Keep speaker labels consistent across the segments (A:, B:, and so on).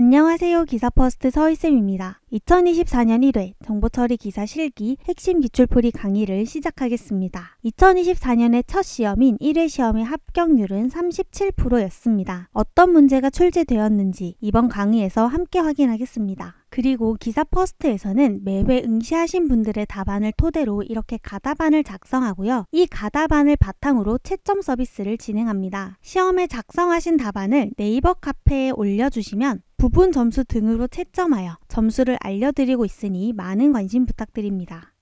A: 안녕하세요. 기사퍼스트 서희쌤입니다. 2024년 1회 정보처리 기사 실기 핵심 기출풀이 강의를 시작하겠습니다. 2024년의 첫 시험인 1회 시험의 합격률은 37%였습니다. 어떤 문제가 출제되었는지 이번 강의에서 함께 확인하겠습니다. 그리고 기사 퍼스트에서는 매회 응시하신 분들의 답안을 토대로 이렇게 가답안을 작성하고요. 이 가답안을 바탕으로 채점 서비스를 진행합니다. 시험에 작성하신 답안을 네이버 카페에 올려주시면 부분 점수 등으로 채점하여 점수를 알려드리고 있으니 많은 관심 부탁드립니다.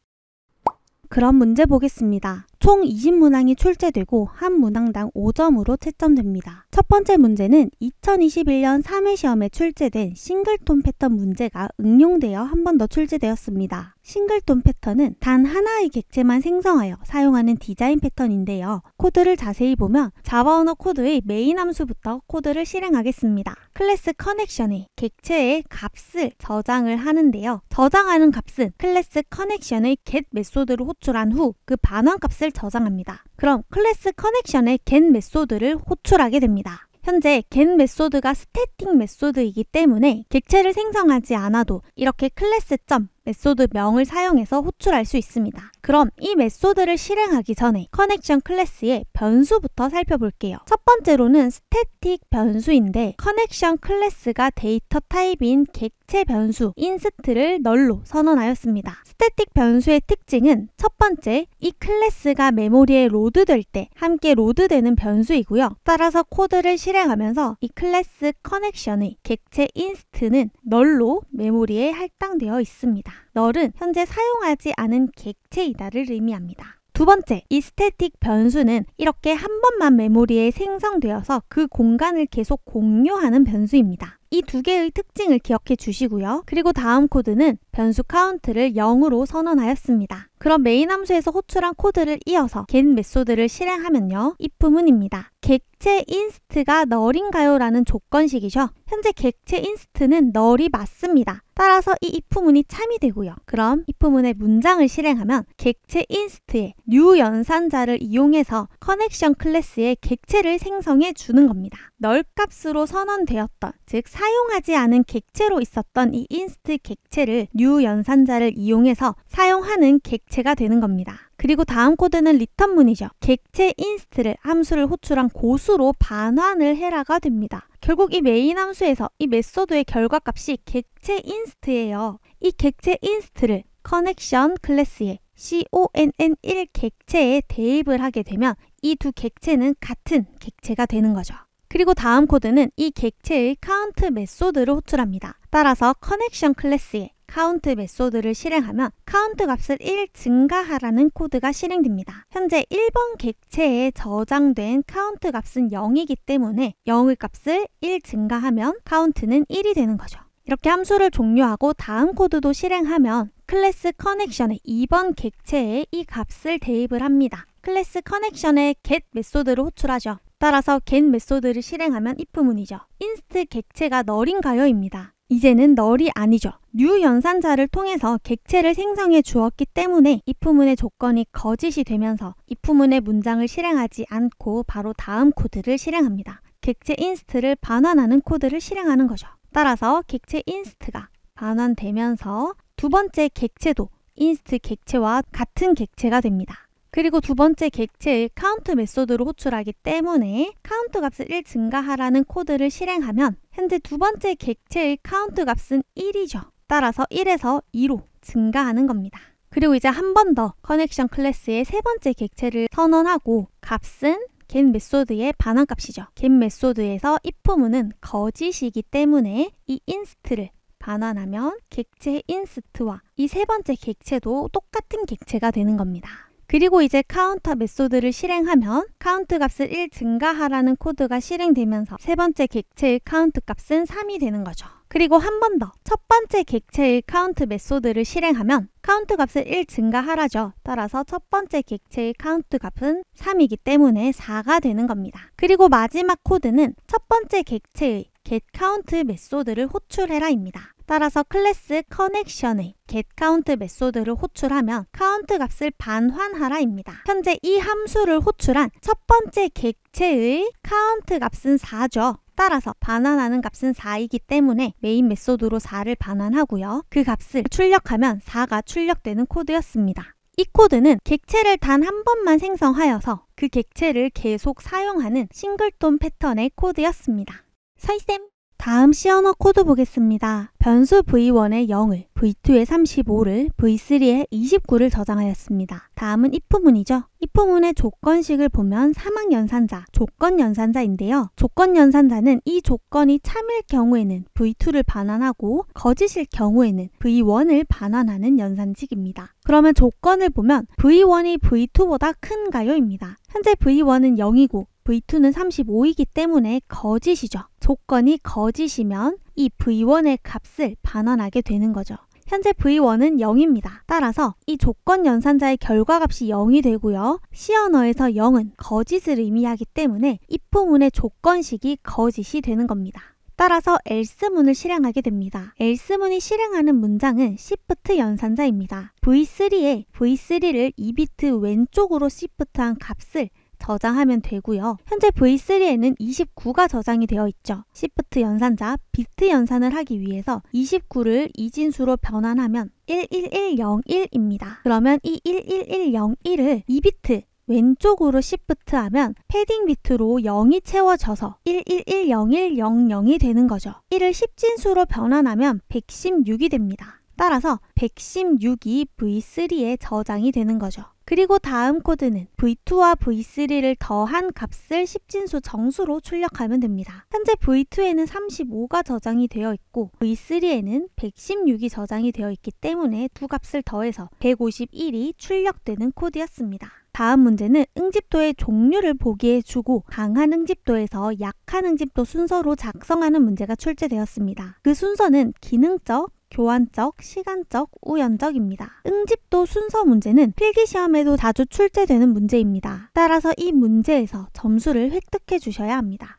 A: 그럼 문제 보겠습니다. 총 20문항이 출제되고 한 문항당 5점으로 채점됩니다. 첫 번째 문제는 2021년 3회 시험에 출제된 싱글톤 패턴 문제가 응용되어 한 번 더 출제되었습니다. 싱글톤 패턴은 단 하나의 객체만 생성하여 사용하는 디자인 패턴인데요. 코드를 자세히 보면 자바 언어 코드의 메인 함수부터 코드를 실행하겠습니다. 클래스 커넥션에 객체의 값을 저장을 하는데요. 저장하는 값은 클래스 커넥션의 get 메소드로 호출한 후 그 반환 값을 저장합니다. 그럼 클래스 커넥션의 겐 메소드를 호출하게 됩니다. 현재 겐 메소드가 스태틱 메소드이기 때문에 객체를 생성하지 않아도 이렇게 클래스 점 메소드 명을 사용해서 호출할 수 있습니다. 그럼 이 메소드를 실행하기 전에 커넥션 클래스의 변수부터 살펴볼게요. 첫 번째로는 스태틱 변수인데 커넥션 클래스가 데이터 타입인 객체 객체 변수 인스트를 널로 선언하였습니다. 스태틱 변수의 특징은 첫 번째, 이 클래스가 메모리에 로드될 때 함께 로드되는 변수이고요. 따라서 코드를 실행하면서 이 클래스 커넥션의 객체 인스트는 널로 메모리에 할당되어 있습니다. 널은 현재 사용하지 않은 객체 이다를 의미합니다. 두 번째, 이 스태틱 변수는 이렇게 한 번만 메모리에 생성되어서 그 공간을 계속 공유하는 변수입니다. 이 두 개의 특징을 기억해 주시고요. 그리고 다음 코드는 변수 카운트를 0으로 선언하였습니다. 그럼 메인 함수에서 호출한 코드를 이어서 get 메소드를 실행하면요. 이 부분입니다. 객체 인스트가 널인가요? 라는 조건식이죠. 현재 객체 인스트는 널이 맞습니다. 따라서 이 입후문이 참이 되고요. 그럼 입후문의 문장을 실행하면 객체 인스트의 new 연산자를 이용해서 커넥션 클래스의 객체를 생성해 주는 겁니다. 널 값으로 선언되었던, 즉 사용하지 않은 객체로 있었던 이 인스트 객체를 new 연산자를 이용해서 사용하는 객체 객체가 되는 겁니다. 그리고 다음 코드는 리턴 문이죠. 객체 인스트를 함수를 호출한 고수로 반환을 해라가 됩니다. 결국 이 메인 함수에서 이 메소드의 결과값이 객체 인스트예요. 이 객체 인스트를 커넥션 클래스에 CONN1 객체에 대입을 하게 되면 이 두 객체는 같은 객체가 되는 거죠. 그리고 다음 코드는 이 객체의 카운트 메소드를 호출합니다. 따라서 커넥션 클래스에 카운트 메소드를 실행하면 카운트 값을 1 증가하라는 코드가 실행됩니다. 현재 1번 객체에 저장된 카운트 값은 0이기 때문에 0의 값을 1 증가하면 카운트는 1이 되는 거죠. 이렇게 함수를 종료하고 다음 코드도 실행하면 클래스 커넥션의 2번 객체에 이 값을 대입을 합니다. 클래스 커넥션의 get 메소드를 호출하죠. 따라서 get 메소드를 실행하면 if 문이죠. inst 객체가 널인가요입니다. 이제는 널이 아니죠. 뉴연산자를 통해서 객체를 생성해 주었기 때문에 입후문의 조건이 거짓이 되면서 입후문의 문장을 실행하지 않고 바로 다음 코드를 실행합니다. 객체 인스트를 반환하는 코드를 실행하는 거죠. 따라서 객체 인스트가 반환되면서 두 번째 객체도 인스트 객체와 같은 객체가 됩니다. 그리고 두 번째 객체의 카운트 메소드로 호출하기 때문에 카운트 값을 1 증가하라는 코드를 실행하면 현재 두 번째 객체의 카운트 값은 1이죠. 따라서 1에서 2로 증가하는 겁니다. 그리고 이제 한 번 더 커넥션 클래스의 세 번째 객체를 선언하고 값은 겟 메소드의 반환값이죠. 겟 메소드에서 if문은 거짓이기 때문에 이 인스트를 반환하면 객체 인스트와 이 세 번째 객체도 똑같은 객체가 되는 겁니다. 그리고 이제 카운터 메소드를 실행하면 카운트 값을 1 증가하라는 코드가 실행되면서 세 번째 객체의 카운트 값은 3이 되는 거죠. 그리고 한 번 더 첫 번째 객체의 카운트 메소드를 실행하면 카운트 값을 1 증가하라죠. 따라서 첫 번째 객체의 카운트 값은 3이기 때문에 4가 되는 겁니다. 그리고 마지막 코드는 첫 번째 객체의 getCount 메소드를 호출해라입니다. 따라서 클래스 커넥션의 g e t c o u 메소드를 호출하면 카운트 값을 반환하라입니다. 현재 이 함수를 호출한 첫 번째 객체의 카운트 값은 4죠. 따라서 반환하는 값은 4이기 때문에 메인 메소드로 4를 반환하고요. 그 값을 출력하면 4가 출력되는 코드였습니다. 이 코드는 객체를 단 한 번만 생성하여서 그 객체를 계속 사용하는 싱글톤 패턴의 코드였습니다. 서쌤 다음 시어너 코드 보겠습니다. 변수 v1의 0을, v2의 35를, v3의 29를 저장하였습니다. 다음은 if문이죠. if문의 조건식을 보면 사망연산자, 조건연산자인데요. 조건연산자는 이 조건이 참일 경우에는 v2를 반환하고 거짓일 경우에는 v1을 반환하는 연산식입니다. 그러면 조건을 보면 v1이 v2보다 큰가요입니다. 현재 v1은 0이고 V2는 35이기 때문에 거짓이죠. 조건이 거짓이면 이 V1의 값을 반환하게 되는 거죠. 현재 V1은 0입니다. 따라서 이 조건 연산자의 결과값이 0이 되고요. 시 언어에서 0은 거짓을 의미하기 때문에 입포문의 조건식이 거짓이 되는 겁니다. 따라서 else문을 실행하게 됩니다. else문이 실행하는 문장은 shift 연산자입니다. V3에 V3를 2비트 왼쪽으로 shift한 값을 저장하면 되고요. 현재 V3에는 29가 저장이 되어 있죠. 시프트 연산자 비트 연산을 하기 위해서 29를 이진수로 변환하면 11101입니다. 그러면 이 11101을 2비트 왼쪽으로 시프트 하면 패딩 비트로 0이 채워져서 111010이 되는 거죠. 이를 십진수로 변환하면 116이 됩니다. 따라서 116이 V3에 저장이 되는 거죠. 그리고 다음 코드는 V2와 V3를 더한 값을 1 0진수 정수로 출력하면 됩니다. 현재 V2에는 35가 저장이 되어 있고 V3에는 116이 저장이 되어 있기 때문에 두 값을 더해서 151이 출력되는 코드였습니다. 다음 문제는 응집도의 종류를 보기해 주고 강한 응집도에서 약한 응집도 순서로 작성하는 문제가 출제되었습니다. 그 순서는 기능적, 교환적, 시간적, 우연적입니다. 응집도 순서 문제는 필기시험에도 자주 출제되는 문제입니다. 따라서 이 문제에서 점수를 획득해 주셔야 합니다.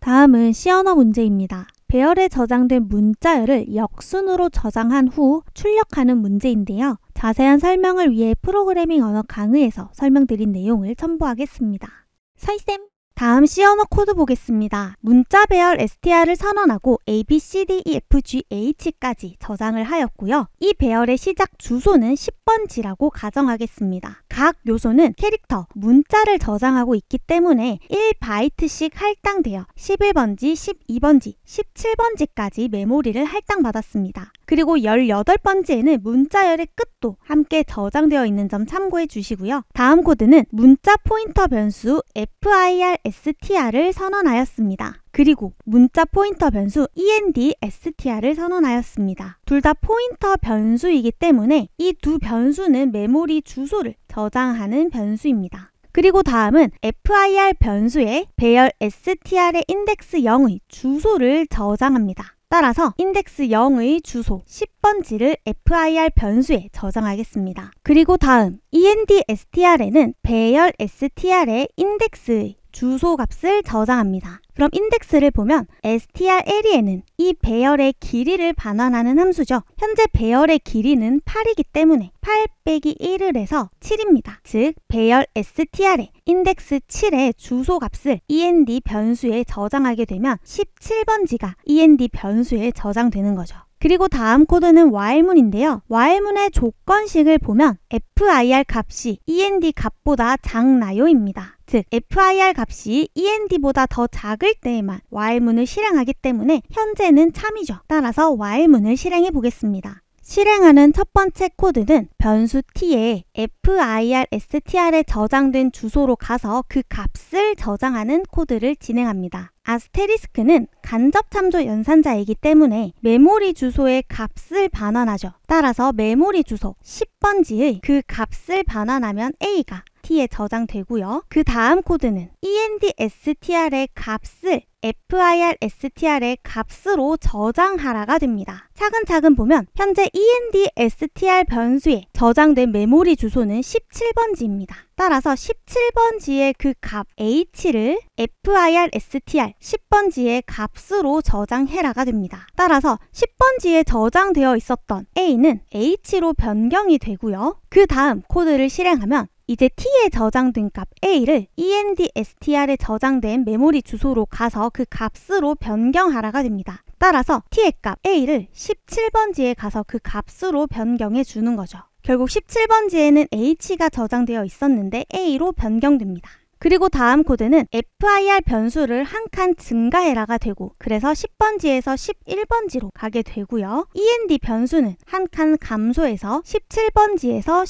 A: 다음은 시언어 문제입니다. 배열에 저장된 문자열을 역순으로 저장한 후 출력하는 문제인데요. 자세한 설명을 위해 프로그래밍 언어 강의에서 설명드린 내용을 첨부하겠습니다. 설쌤! 다음 시어너 코드 보겠습니다. 문자 배열 STR을 선언하고 A, B, C, D, E, F, G, H까지 저장을 하였고요. 이 배열의 시작 주소는 10번지라고 가정하겠습니다. 각 요소는 캐릭터, 문자를 저장하고 있기 때문에 1바이트씩 할당되어 11번지, 12번지, 17번지까지 메모리를 할당받았습니다. 그리고 18번째에는 문자열의 끝도 함께 저장되어 있는 점 참고해 주시고요. 다음 코드는 문자 포인터 변수 f i r s t r 을 선언하였습니다. 그리고 문자 포인터 변수 e n d s t r 을 선언하였습니다. 둘 다 포인터 변수이기 때문에 이 두 변수는 메모리 주소를 저장하는 변수입니다. 그리고 다음은 FIR 변수에 배열 STR의 인덱스 0의 주소를 저장합니다. 따라서 인덱스 0의 주소 10번지를 FIR 변수에 저장하겠습니다. 그리고 다음 END STR에는 배열 STR의 인덱스의 주소 값을 저장합니다. 그럼 인덱스를 보면 strl에는 이 배열의 길이를 반환하는 함수죠. 현재 배열의 길이는 8이기 때문에 8 빼기 1을 해서 7입니다. 즉 배열 str의 인덱스 7의 주소 값을 end 변수에 저장하게 되면 17번지가 end 변수에 저장되는 거죠. 그리고 다음 코드는 while문인데요. while문의 조건식을 보면 FIR 값이 END 값보다 작나요입니다. 즉 FIR 값이 END보다 더 작을 때에만 while문을 실행하기 때문에 현재는 참이죠. 따라서 while문을 실행해 보겠습니다. 실행하는 첫 번째 코드는 변수 t에 firstr에 저장된 주소로 가서 그 값을 저장하는 코드를 진행합니다. 아스테리스크는 간접 참조 연산자이기 때문에 메모리 주소의 값을 반환하죠. 따라서 메모리 주소 10번지의 그 값을 반환하면 A가 PPT에 저장되고요. 그 다음 코드는 ENDSTR의 값을 FIRSTR의 값으로 저장하라가 됩니다. 차근차근 보면 현재 ENDSTR 변수에 저장된 메모리 주소는 17번지입니다. 따라서 17번지의 그 값 h를 FIRSTR 10번지의 값으로 저장해라가 됩니다. 따라서 10번지에 저장되어 있었던 a는 h로 변경이 되고요. 그 다음 코드를 실행하면 이제 t에 저장된 값 a를 endstr에 저장된 메모리 주소로 가서 그 값으로 변경하라가 됩니다. 따라서 t의 값 a를 17번지에 가서 그 값으로 변경해 주는 거죠. 결국 17번지에는 h가 저장되어 있었는데 a로 변경됩니다. 그리고 다음 코드는 FIR 변수를 한 칸 증가해라가 되고 그래서 10번지에서 11번지로 가게 되고요. END 변수는 한 칸 감소해서 17번지에서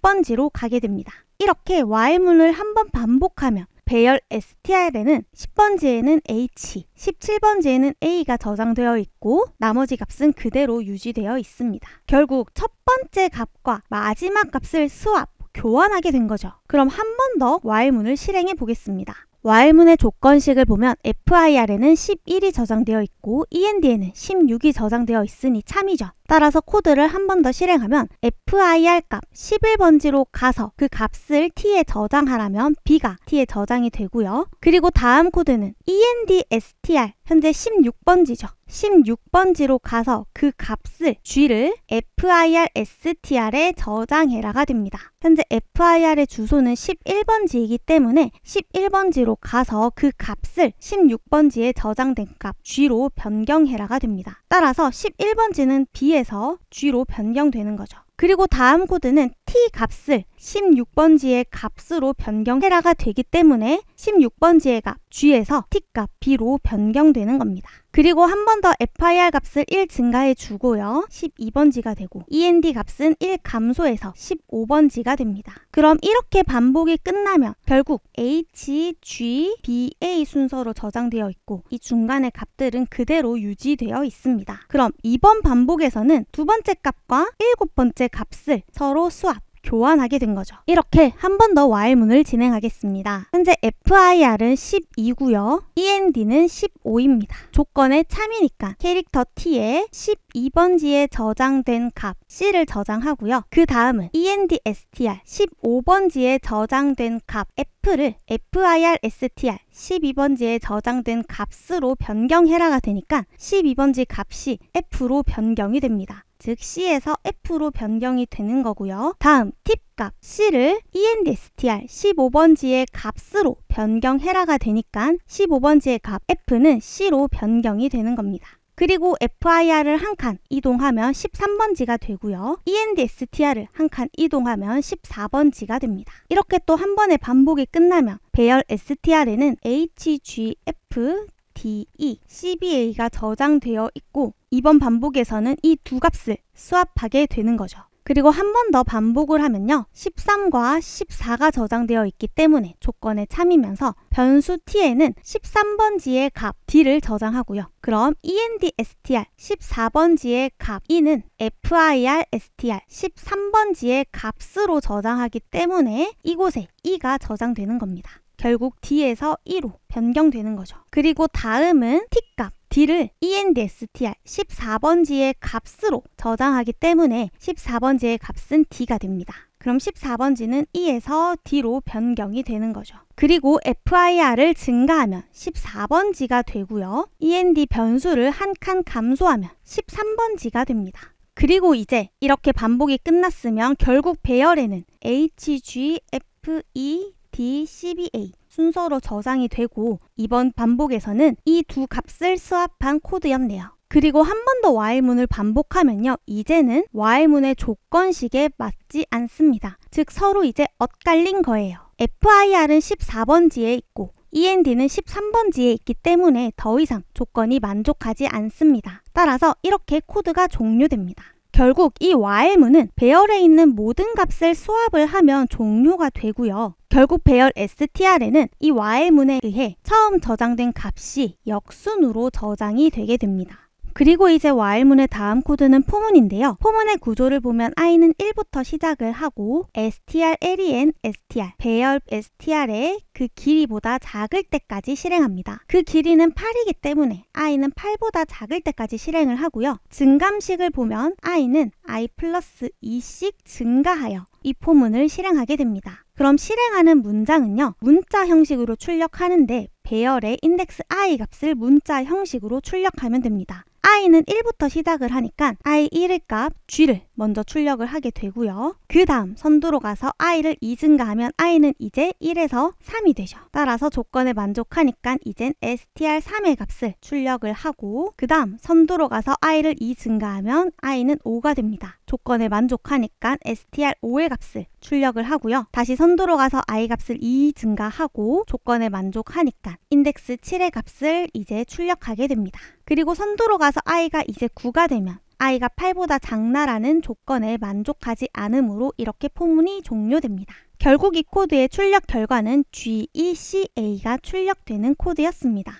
A: 16번지로 가게 됩니다. 이렇게 while문을 한번 반복하면 배열 STR에는 10번지에는 H, 17번지에는 A가 저장되어 있고 나머지 값은 그대로 유지되어 있습니다. 결국 첫 번째 값과 마지막 값을 스왑, 교환하게 된 거죠. 그럼 한 번 더 while문을 실행해 보겠습니다. while문의 조건식을 보면 fir에는 11이 저장되어 있고 end에는 16이 저장되어 있으니 참이죠. 따라서 코드를 한 번 더 실행하면 FIR 값 11번지로 가서 그 값을 T에 저장하라면 B가 T에 저장이 되고요. 그리고 다음 코드는 ENDSTR 현재 16번지죠. 16번지로 가서 그 값을 G를 FIRSTR에 저장해라가 됩니다. 현재 FIR의 주소는 11번지이기 때문에 11번지로 가서 그 값을 16번지에 저장된 값 G로 변경해라가 됩니다. 따라서 11번지는 B에 T에서 G로 변경되는 거죠. 그리고 다음 코드는 T 값을 16번지의 값으로 변경해라가 되기 때문에 16번지의 값 G에서 T값 B로 변경되는 겁니다. 그리고 한 번 더 FIR 값을 1 증가해 주고요. 12번지가 되고 END 값은 1 감소해서 15번지가 됩니다. 그럼 이렇게 반복이 끝나면 결국 H, G, B, A 순서로 저장되어 있고 이 중간의 값들은 그대로 유지되어 있습니다. 그럼 이번 반복에서는 두 번째 값과 일곱 번째 값을 서로 수합 교환하게 된 거죠. 이렇게 한 번더 while문을 진행하겠습니다. 현재 FIR은 12고요. END는 15입니다. 조건의 참이니까 캐릭터 T에 12번지에 저장된 값 C를 저장하고요. 그 다음은 ENDSTR 15번지에 저장된 값 F를 FIRSTR 12번지에 저장된 값으로 변경해라가 되니까 12번지 값이 F로 변경이 됩니다. 즉 C에서 F로 변경이 되는 거고요. 다음 팁 값 C를 ENDSTR 15번지의 값으로 변경해라가 되니까 15번지의 값 F는 C로 변경이 되는 겁니다. 그리고 FIR을 한 칸 이동하면 13번지가 되고요. ENDSTR을 한 칸 이동하면 14번지가 됩니다. 이렇게 또 한 번의 반복이 끝나면 배열 STR에는 HGF DE, CBA가 저장되어 있고 이번 반복에서는 이 두 값을 수합하게 되는 거죠. 그리고 한 번 더 반복을 하면요. 13과 14가 저장되어 있기 때문에 조건에 참이면서 변수 t에는 13번지의 값 d를 저장하고요. 그럼 endstr 14번지의 값 e는 firstr 13번지의 값으로 저장하기 때문에 이곳에 e가 저장되는 겁니다. 결국 d에서 e로 변경되는 거죠. 그리고 다음은 t값 D를 ENDSTR 14번지의 값으로 저장하기 때문에 14번지의 값은 D가 됩니다. 그럼 14번지는 E에서 D로 변경이 되는 거죠. 그리고 FIR을 증가하면 14번지가 되고요. END 변수를 한 칸 감소하면 13번지가 됩니다. 그리고 이제 이렇게 반복이 끝났으면 결국 배열에는 H, G, F, E, D, C, B, A 순서로 저장이 되고 이번 반복에서는 이 두 값을 수합한 코드였네요. 그리고 한 번 더 while문을 반복하면요. 이제는 while문의 조건식에 맞지 않습니다. 즉 서로 이제 엇갈린 거예요. FIR은 14번지에 있고 END는 13번지에 있기 때문에 더 이상 조건이 만족하지 않습니다. 따라서 이렇게 코드가 종료됩니다. 결국 이 YM은 배열에 있는 모든 값을 수합을 하면 종료가 되고요. 결국 배열 STR에는 이 YM에 의해 처음 저장된 값이 역순으로 저장이 되게 됩니다. 그리고 이제 와일문의 다음 코드는 포문인데요. 포문의 구조를 보면 i는 1부터 시작을 하고 strlen str 배열 str의 그 길이보다 작을 때까지 실행합니다. 그 길이는 8이기 때문에 i는 8보다 작을 때까지 실행을 하고요. 증감식을 보면 i는 i 플러스 2씩 증가하여 이 포문을 실행하게 됩니다. 그럼 실행하는 문장은요. 문자 형식으로 출력하는데 배열의 인덱스 i 값을 문자 형식으로 출력하면 됩니다. i는 1부터 시작을 하니까 i 1의 값 g를 먼저 출력을 하게 되고요. 그 다음 선두로 가서 i를 2 증가하면 i는 이제 1에서 3이 되죠. 따라서 조건에 만족하니까 이젠 str3의 값을 출력을 하고 그 다음 선두로 가서 i를 2 증가하면 i는 5가 됩니다. 조건에 만족하니까 str5의 값을 출력을 하고요. 다시 선두로 가서 i 값을 2 증가하고 조건에 만족하니까 인덱스 7의 값을 이제 출력하게 됩니다. 그리고 선두로 가서 아이가 이제 9가 되면 아이가 8보다 작나라는 조건에 만족하지 않으므로 이렇게 포문이 종료됩니다. 결국 이 코드의 출력 결과는 GECA가 출력되는 코드였습니다.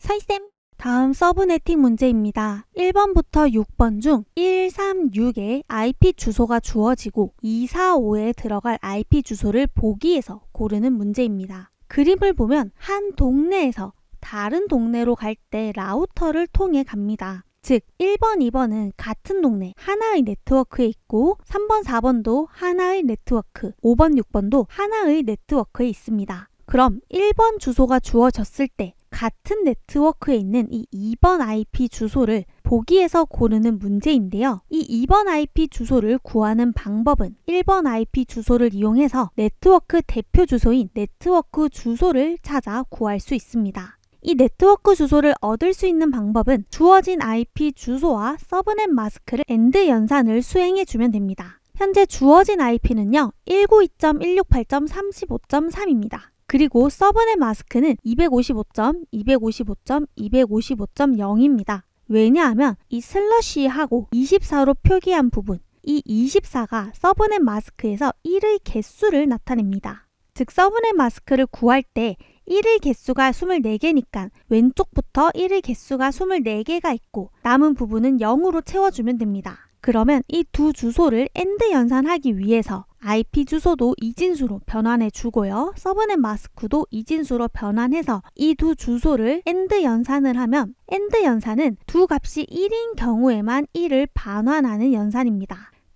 A: 서이쌤! 다음 서브네팅 문제입니다. 1번부터 6번 중 136의 IP 주소가 주어지고 245에 들어갈 IP 주소를 보기에서 고르는 문제입니다. 그림을 보면 한 동네에서 다른 동네로 갈 때 라우터를 통해 갑니다. 즉 1번, 2번은 같은 동네 하나의 네트워크에 있고 3번, 4번도 하나의 네트워크, 5번, 6번도 하나의 네트워크에 있습니다. 그럼 1번 주소가 주어졌을 때 같은 네트워크에 있는 이 2번 IP 주소를 보기에서 고르는 문제인데요. 이 2번 IP 주소를 구하는 방법은 1번 IP 주소를 이용해서 네트워크 대표 주소인 네트워크 주소를 찾아 구할 수 있습니다. 이 네트워크 주소를 얻을 수 있는 방법은 주어진 IP 주소와 서브넷 마스크를 엔드 연산을 수행해 주면 됩니다. 현재 주어진 IP는요. 192.168.35.3입니다. 그리고 서브넷 마스크는 255.255.255.0입니다. 왜냐하면 이 슬러시하고 24로 표기한 부분 이 24가 서브넷 마스크에서 1의 개수를 나타냅니다. 즉 서브넷 마스크를 구할 때 1의 개수가 24개니까 왼쪽부터 1의 개수가 24개가 있고 남은 부분은 0으로 채워주면 됩니다. 그러면 이 두 주소를 AND 연산하기 위해서 IP 주소도 이진수로 변환해 주고요. 서브넷 마스크도 이진수로 변환해서 이 두 주소를 AND 연산을 하면 AND 연산은 두 값이 1인 경우에만 1을 반환하는 연산입니다.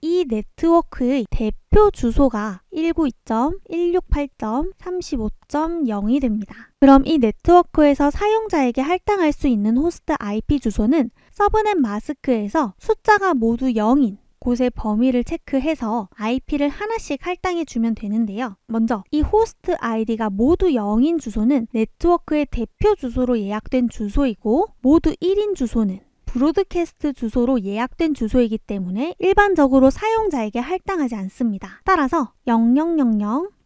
A: 이 네트워크의 대표 주소가 192.168.35.0이 됩니다. 그럼 이 네트워크에서 사용자에게 할당할 수 있는 호스트 IP 주소는 서브넷 마스크에서 숫자가 모두 0인 곳의 범위를 체크해서 IP를 하나씩 할당해 주면 되는데요. 먼저 이 호스트 ID가 모두 0인 주소는 네트워크의 대표 주소로 예약된 주소이고 모두 1인 주소는 브로드캐스트 주소로 예약된 주소이기 때문에 일반적으로 사용자에게 할당하지 않습니다. 따라서 0000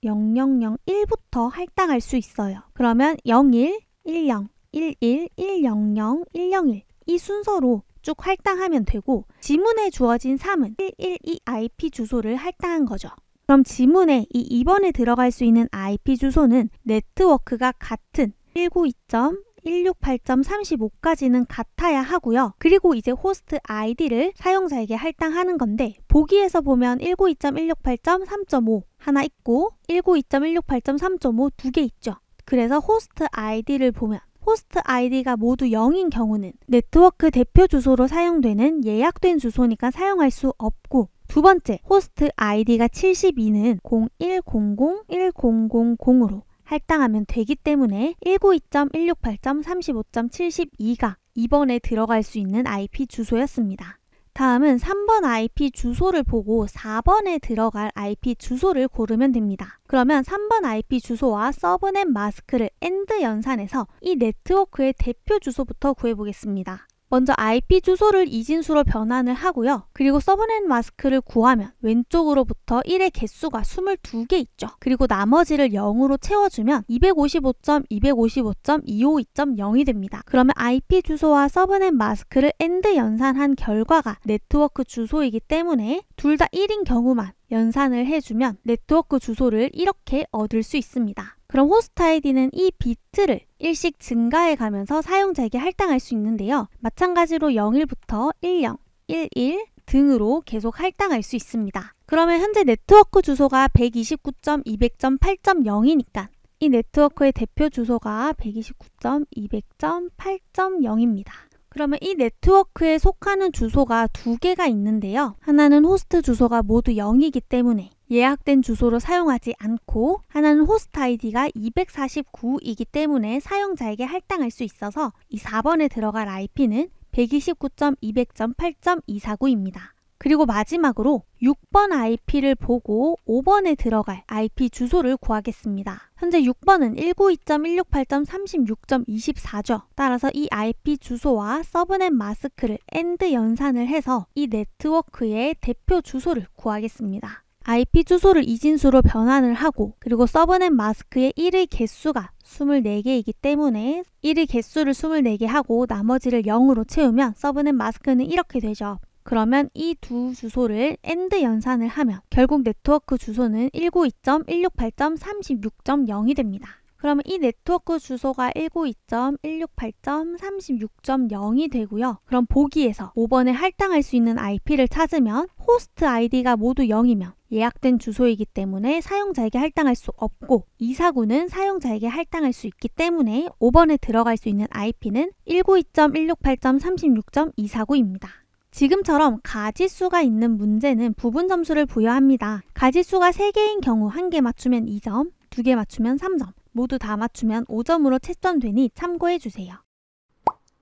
A: 0001부터 할당할 수 있어요. 그러면 01, 10, 11, 100, 101 이 순서로 쭉 할당하면 되고 지문에 주어진 3은 112 IP 주소를 할당한 거죠. 그럼 지문에 이 2번에 들어갈 수 있는 IP 주소는 네트워크가 같은 192. 168.35까지는 같아야 하고요. 그리고 이제 호스트 아이디를 사용자에게 할당하는 건데 보기에서 보면 192.168.3.5 하나 있고 192.168.3.5 두 개 있죠. 그래서 호스트 아이디를 보면 호스트 아이디가 모두 0인 경우는 네트워크 대표 주소로 사용되는 예약된 주소니까 사용할 수 없고 두 번째, 호스트 아이디가 72는 01001000으로 할당하면 되기 때문에 192.168.35.72가 이번에 들어갈 수 있는 IP 주소였습니다. 다음은 3번 IP 주소를 보고 4번에 들어갈 IP 주소를 고르면 됩니다. 그러면 3번 IP 주소와 서브넷 마스크를 a n 연산해서 이 네트워크의 대표 주소부터 구해보겠습니다. 먼저 IP 주소를 이진수로 변환을 하고요. 그리고 서브넷 마스크를 구하면 왼쪽으로부터 1의 개수가 22개 있죠. 그리고 나머지를 0으로 채워주면 255.255.252.0이 됩니다. 그러면 IP 주소와 서브넷 마스크를 엔드 연산한 결과가 네트워크 주소이기 때문에 둘 다 1인 경우만 연산을 해주면 네트워크 주소를 이렇게 얻을 수 있습니다. 그럼 호스트 아이디는 이 비트를 일씩 증가해 가면서 사용자에게 할당할 수 있는데요. 마찬가지로 01부터 10, 11 등으로 계속 할당할 수 있습니다. 그러면 현재 네트워크 주소가 129.200.8.0이니까 이 네트워크의 대표 주소가 129.200.8.0입니다. 그러면 이 네트워크에 속하는 주소가 두 개가 있는데요. 하나는 호스트 주소가 모두 0이기 때문에 예약된 주소로 사용하지 않고 하나는 호스트 아이디가 249이기 때문에 사용자에게 할당할 수 있어서 이 4번에 들어갈 IP는 129.200.8.249입니다. 그리고 마지막으로 6번 IP를 보고 5번에 들어갈 IP 주소를 구하겠습니다. 현재 6번은 192.168.36.24죠. 따라서 이 IP 주소와 서브넷 마스크를 엔드 연산을 해서 이 네트워크의 대표 주소를 구하겠습니다. IP 주소를 이진수로 변환을 하고 그리고 서브넷 마스크의 1의 개수가 24개이기 때문에 1의 개수를 24개 하고 나머지를 0으로 채우면 서브넷 마스크는 이렇게 되죠. 그러면 이 두 주소를 엔드 연산을 하면 결국 네트워크 주소는 192.168.36.0이 됩니다. 그러면 이 네트워크 주소가 192.168.36.0이 되고요. 그럼 보기에서 5번에 할당할 수 있는 IP를 찾으면 호스트 아이디가 모두 0이면 예약된 주소이기 때문에 사용자에게 할당할 수 없고 이사구는 사용자에게 할당할 수 있기 때문에 5번에 들어갈 수 있는 IP는 192.168.36.249입니다. 지금처럼 가지수가 있는 문제는 부분 점수를 부여합니다. 가지수가 3개인 경우 1개 맞추면 2점, 2개 맞추면 3점, 모두 다 맞추면 5점으로 채점되니 참고해주세요.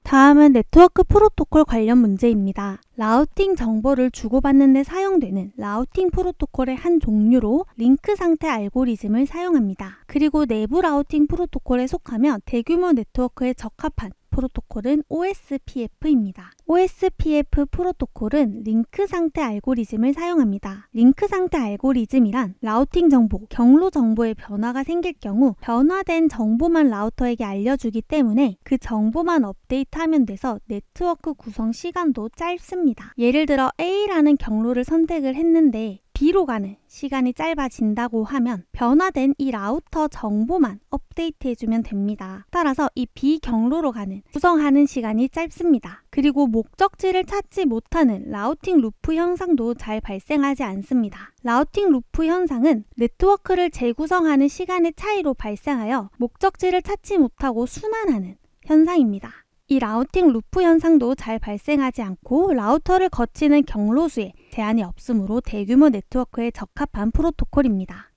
A: 다음은 네트워크 프로토콜 관련 문제입니다. 라우팅 정보를 주고받는 데 사용되는 라우팅 프로토콜의 한 종류로 링크 상태 알고리즘을 사용합니다. 그리고 내부 라우팅 프로토콜에 속하며 대규모 네트워크에 적합한 프로토콜은 OSPF입니다. OSPF 프로토콜은 링크 상태 알고리즘을 사용합니다. 링크 상태 알고리즘이란 라우팅 정보, 경로 정보에 변화가 생길 경우 변화된 정보만 라우터에게 알려주기 때문에 그 정보만 업데이트하면 돼서 네트워크 구성 시간도 짧습니다. 예를 들어 A라는 경로를 선택을 했는데 B로 가는 시간이 짧아진다고 하면 변화된 이 라우터 정보만 업데이트해주면 됩니다. 따라서 이 B 경로로 가는 구성하는 시간이 짧습니다. 그리고 목적지를 찾지 못하는 라우팅 루프 현상도 잘 발생하지 않습니다. 라우팅 루프 현상은 네트워크를 재구성하는 시간의 차이로 발생하여 목적지를 찾지 못하고 순환하는 현상입니다. 이 라우팅 루프 현상도 잘 발생하지 않고 라우터를 거치는 경로수에 제한이 없으므로 대규모 네트워크에 적합한 프로토콜입니다.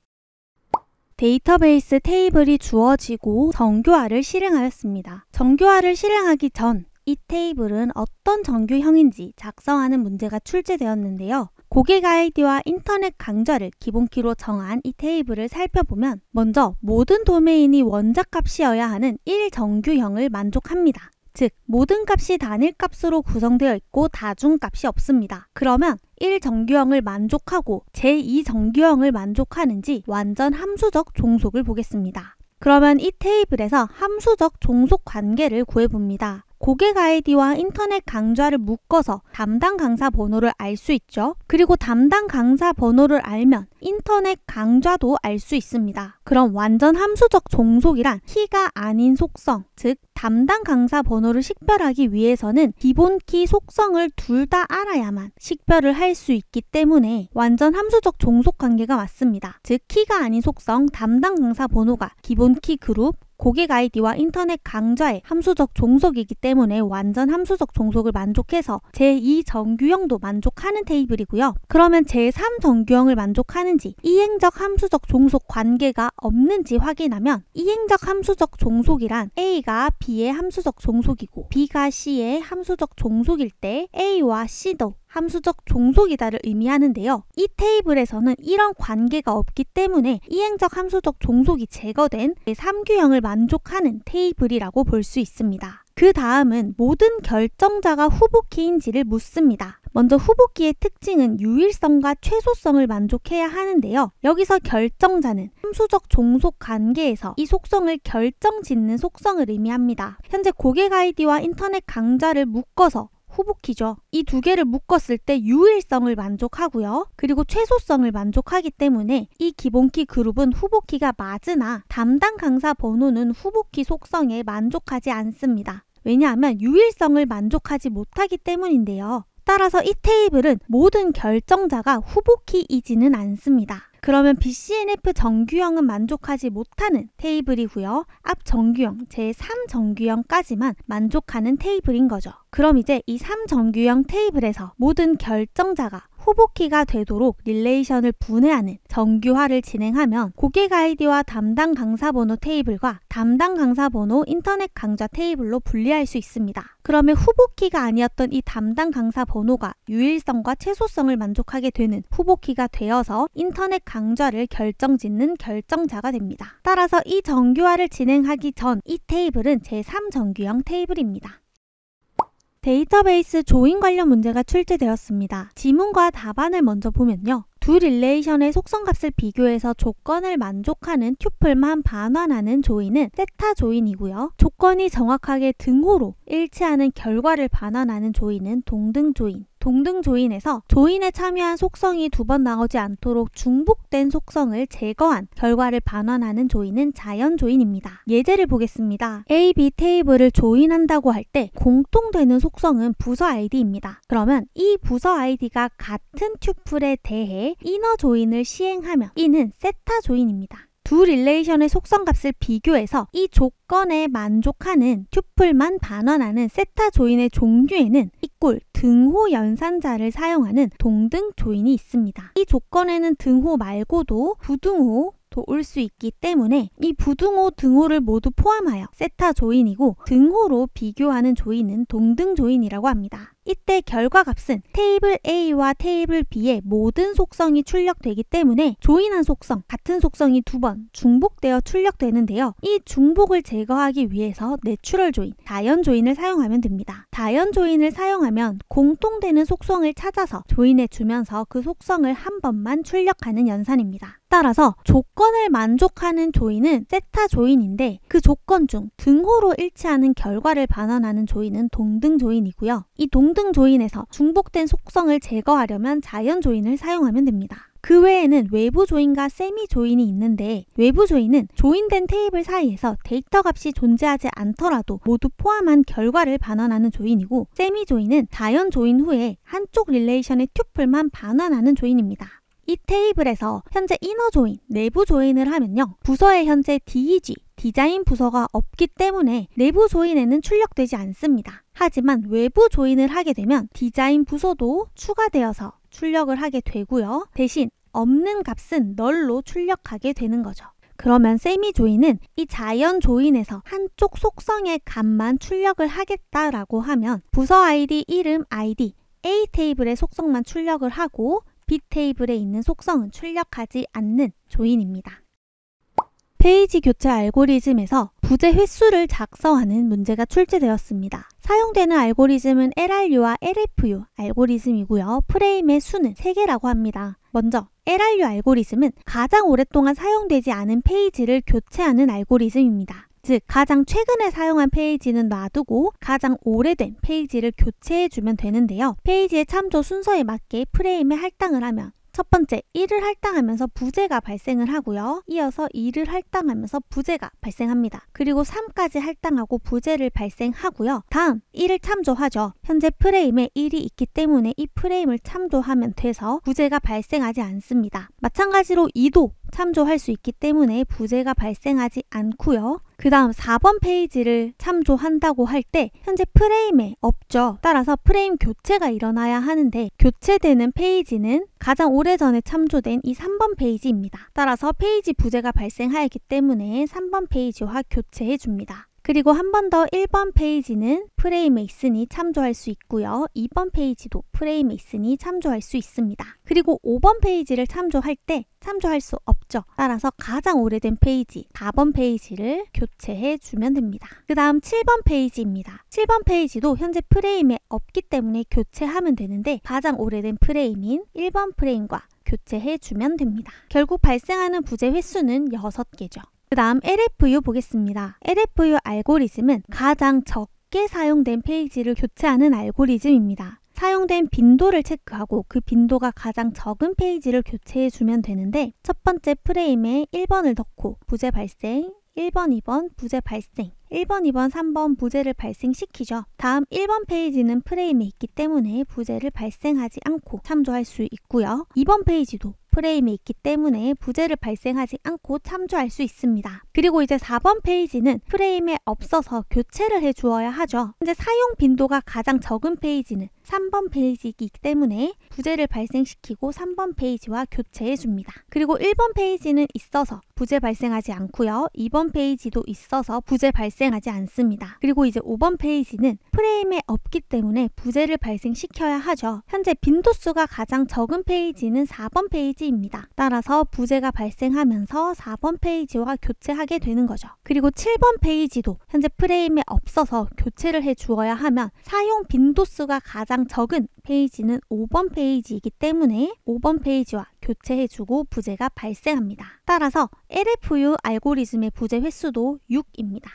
A: 데이터베이스 테이블이 주어지고 정교화를 실행하였습니다. 정교화를 실행하기 전 이 테이블은 어떤 정규형인지 작성하는 문제가 출제되었는데요. 고객 아이디와 인터넷 강좌를 기본키로 정한 이 테이블을 살펴보면 먼저 모든 도메인이 원작값이어야 하는 1정규형을 만족합니다. 즉 모든 값이 단일값으로 구성되어 있고 다중값이 없습니다. 그러면 1정규형을 만족하고 제2정규형을 만족하는지 완전 함수적 종속을 보겠습니다. 그러면 이 테이블에서 함수적 종속 관계를 구해봅니다. 고객 아이디와 인터넷 강좌를 묶어서 담당 강사 번호를 알 수 있죠. 그리고 담당 강사 번호를 알면 인터넷 강좌도 알 수 있습니다. 그럼 완전 함수적 종속이란 키가 아닌 속성, 즉 담당 강사 번호를 식별하기 위해서는 기본 키 속성을 둘 다 알아야만 식별을 할 수 있기 때문에 완전 함수적 종속 관계가 맞습니다. 즉 키가 아닌 속성 담당 강사 번호가 기본 키 그룹 고객 아이디와 인터넷 강좌의 함수적 종속이기 때문에 완전 함수적 종속을 만족해서 제2 정규형도 만족하는 테이블이고요. 그러면 제3 정규형을 만족하는지 이행적 함수적 종속 관계가 없는지 확인하면 이행적 함수적 종속이란 A가 B의 함수적 종속이고 B가 C의 함수적 종속일 때 A와 C도 함수적 종속이다를 의미하는데요. 이 테이블에서는 이런 관계가 없기 때문에 이행적 함수적 종속이 제거된 3규형을 만족하는 테이블이라고 볼 수 있습니다. 그 다음은 모든 결정자가 후보키인지를 묻습니다. 먼저 후보키의 특징은 유일성과 최소성을 만족해야 하는데요. 여기서 결정자는 함수적 종속 관계에서 이 속성을 결정 짓는 속성을 의미합니다. 현재 고객 아이디와 인터넷 강좌를 묶어서 후복키죠이두 개를 묶었을 때 유일성을 만족하고요. 그리고 최소성을 만족하기 때문에 이 기본키 그룹은 후보키가 맞으나 담당 강사 번호는 후보키 속성에 만족하지 않습니다. 왜냐하면 유일성을 만족하지 못하기 때문인데요. 따라서 이 테이블은 모든 결정자가 후보키이지는 않습니다. 그러면 BCNF 정규형은 만족하지 못하는 테이블이고요. 앞 정규형, 제3정규형까지만 만족하는 테이블인 거죠. 그럼 이제 이 3정규형 테이블에서 모든 결정자가 후보키가 되도록 릴레이션을 분해하는 정규화를 진행하면 고객 아이디와 담당 강사 번호 테이블과 담당 강사 번호 인터넷 강좌 테이블로 분리할 수 있습니다. 그러면 후보키가 아니었던 이 담당 강사 번호가 유일성과 최소성을 만족하게 되는 후보키가 되어서 인터넷 강좌를 결정짓는 결정자가 됩니다. 따라서 이 정규화를 진행하기 전 이 테이블은 제3정규형 테이블입니다. 데이터베이스 조인 관련 문제가 출제되었습니다. 지문과 답안을 먼저 보면요. 두 릴레이션의 속성값을 비교해서 조건을 만족하는 튜플만 반환하는 조인은 세타 조인이고요. 조건이 정확하게 등호로 일치하는 결과를 반환하는 조인은 동등 조인. 동등 조인에서 조인에 참여한 속성이 두 번 나오지 않도록 중복된 속성을 제거한 결과를 반환하는 조인은 자연 조인입니다. 예제를 보겠습니다. A, B 테이블을 조인한다고 할 때 공통되는 속성은 부서 아이디입니다. 그러면 이 부서 아이디가 같은 튜플에 대해 이너 조인을 시행하면 이는 세타 조인입니다. 두 릴레이션의 속성 값을 비교해서 이 조건에 만족하는 튜플만 반환하는 세타 조인의 종류에는 이꼴 등호 연산자를 사용하는 동등 조인이 있습니다. 이 조건에는 등호 말고도 부등호, 올수 있기 때문에 이 부등호 등호를 모두 포함하여 세타 조인이고 등호로 비교하는 조인은 동등 조인이라고 합니다. 이때 결과값은 테이블 A와 테이블 B의 모든 속성이 출력되기 때문에 조인한 속성, 같은 속성이 두 번 중복되어 출력되는데요. 이 중복을 제거하기 위해서 내추럴 조인, 다연 조인을 사용하면 됩니다. 다연 조인을 사용하면 공통되는 속성을 찾아서 조인해 주면서 그 속성을 한 번만 출력하는 연산입니다. 따라서 조건을 만족하는 조인은 세타 조인인데 그 조건 중 등호로 일치하는 결과를 반환하는 조인은 동등 조인이고요. 이동 동등 조인에서 중복된 속성을 제거하려면 자연 조인을 사용하면 됩니다. 그 외에는 외부 조인과 세미 조인이 있는데 외부 조인은 조인된 테이블 사이에서 데이터 값이 존재하지 않더라도 모두 포함한 결과를 반환하는 조인이고 세미 조인은 자연 조인 후에 한쪽 릴레이션의 튜플만 반환하는 조인입니다. 이 테이블에서 현재 이너 조인, 내부 조인을 하면요. 부서의 현재 DEG, 디자인 부서가 없기 때문에 내부 조인에는 출력되지 않습니다. 하지만 외부 조인을 하게 되면 디자인 부서도 추가되어서 출력을 하게 되고요. 대신 없는 값은 널로 출력하게 되는 거죠. 그러면 세미 조인은 이 자연 조인에서 한쪽 속성의 값만 출력을 하겠다라고 하면 부서 아이디, 이름, 아이디, A 테이블의 속성만 출력을 하고 B 테이블에 있는 속성은 출력하지 않는 조인입니다. 페이지 교체 알고리즘에서 부재 횟수를 작성하는 문제가 출제되었습니다. 사용되는 알고리즘은 LRU와 LFU 알고리즘이고요. 프레임의 수는 3개라고 합니다. 먼저 LRU 알고리즘은 가장 오랫동안 사용되지 않은 페이지를 교체하는 알고리즘입니다. 즉, 가장 최근에 사용한 페이지는 놔두고 가장 오래된 페이지를 교체해주면 되는데요. 페이지의 참조 순서에 맞게 프레임에 할당을 하면 첫 번째, 일을 할당하면서 부재가 발생을 하고요. 이어서 일을 할당하면서 부재가 발생합니다. 그리고 3까지 할당하고 부재를 발생하고요. 다음, 일을 참조하죠. 현재 프레임에 일이 있기 때문에 이 프레임을 참조하면 돼서 부재가 발생하지 않습니다. 마찬가지로 2도 참조할 수 있기 때문에 부재가 발생하지 않고요. 그 다음 4번 페이지를 참조한다고 할 때 현재 프레임에 없죠. 따라서 프레임 교체가 일어나야 하는데 교체되는 페이지는 가장 오래전에 참조된 이 3번 페이지입니다. 따라서 페이지 부재가 발생하였기 때문에 3번 페이지와 교체해 줍니다. 그리고 한 번 더 1번 페이지는 프레임에 있으니 참조할 수 있고요. 2번 페이지도 프레임에 있으니 참조할 수 있습니다. 그리고 5번 페이지를 참조할 때 참조할 수 없죠. 따라서 가장 오래된 페이지 4번 페이지를 교체해 주면 됩니다. 그 다음 7번 페이지입니다. 7번 페이지도 현재 프레임에 없기 때문에 교체하면 되는데 가장 오래된 프레임인 1번 프레임과 교체해 주면 됩니다. 결국 발생하는 부재 횟수는 6개죠. 그 다음 LFU 보겠습니다. LFU 알고리즘은 가장 적게 사용된 페이지를 교체하는 알고리즘입니다. 사용된 빈도를 체크하고 그 빈도가 가장 적은 페이지를 교체해주면 되는데 첫 번째 프레임에 1번을 넣고 부재 발생, 1번, 2번 부재 발생, 1번, 2번, 3번 부재를 발생시키죠. 다음 1번 페이지는 프레임에 있기 때문에 부재를 발생하지 않고 참조할 수 있고요. 2번 페이지도 프레임이 있기 때문에 부재를 발생하지 않고 참조할 수 있습니다. 그리고 이제 4번 페이지는 프레임에 없어서 교체를 해 주어야 하죠. 현재 사용 빈도가 가장 적은 페이지는 3번 페이지이기 때문에 부재를 발생시키고 3번 페이지와 교체해 줍니다. 그리고 1번 페이지는 있어서 부재 발생하지 않고요. 2번 페이지도 있어서 부재 발생하지 않습니다. 그리고 이제 5번 페이지는 프레임에 없기 때문에 부재를 발생시켜야 하죠. 현재 빈도수가 가장 적은 페이지는 4번 페이지입니다. 따라서 부재가 발생하면서 4번 페이지와 교체하게 되는 거죠. 그리고 7번 페이지도 현재 프레임에 없어서 교체를 해 주어야 하면 사용 빈도수가 가장 가장 적은 페이지는 5번 페이지이기 때문에 5번 페이지와 교체해주고 부재가 발생합니다. 따라서 LFU 알고리즘의 부재 횟수도 6입니다.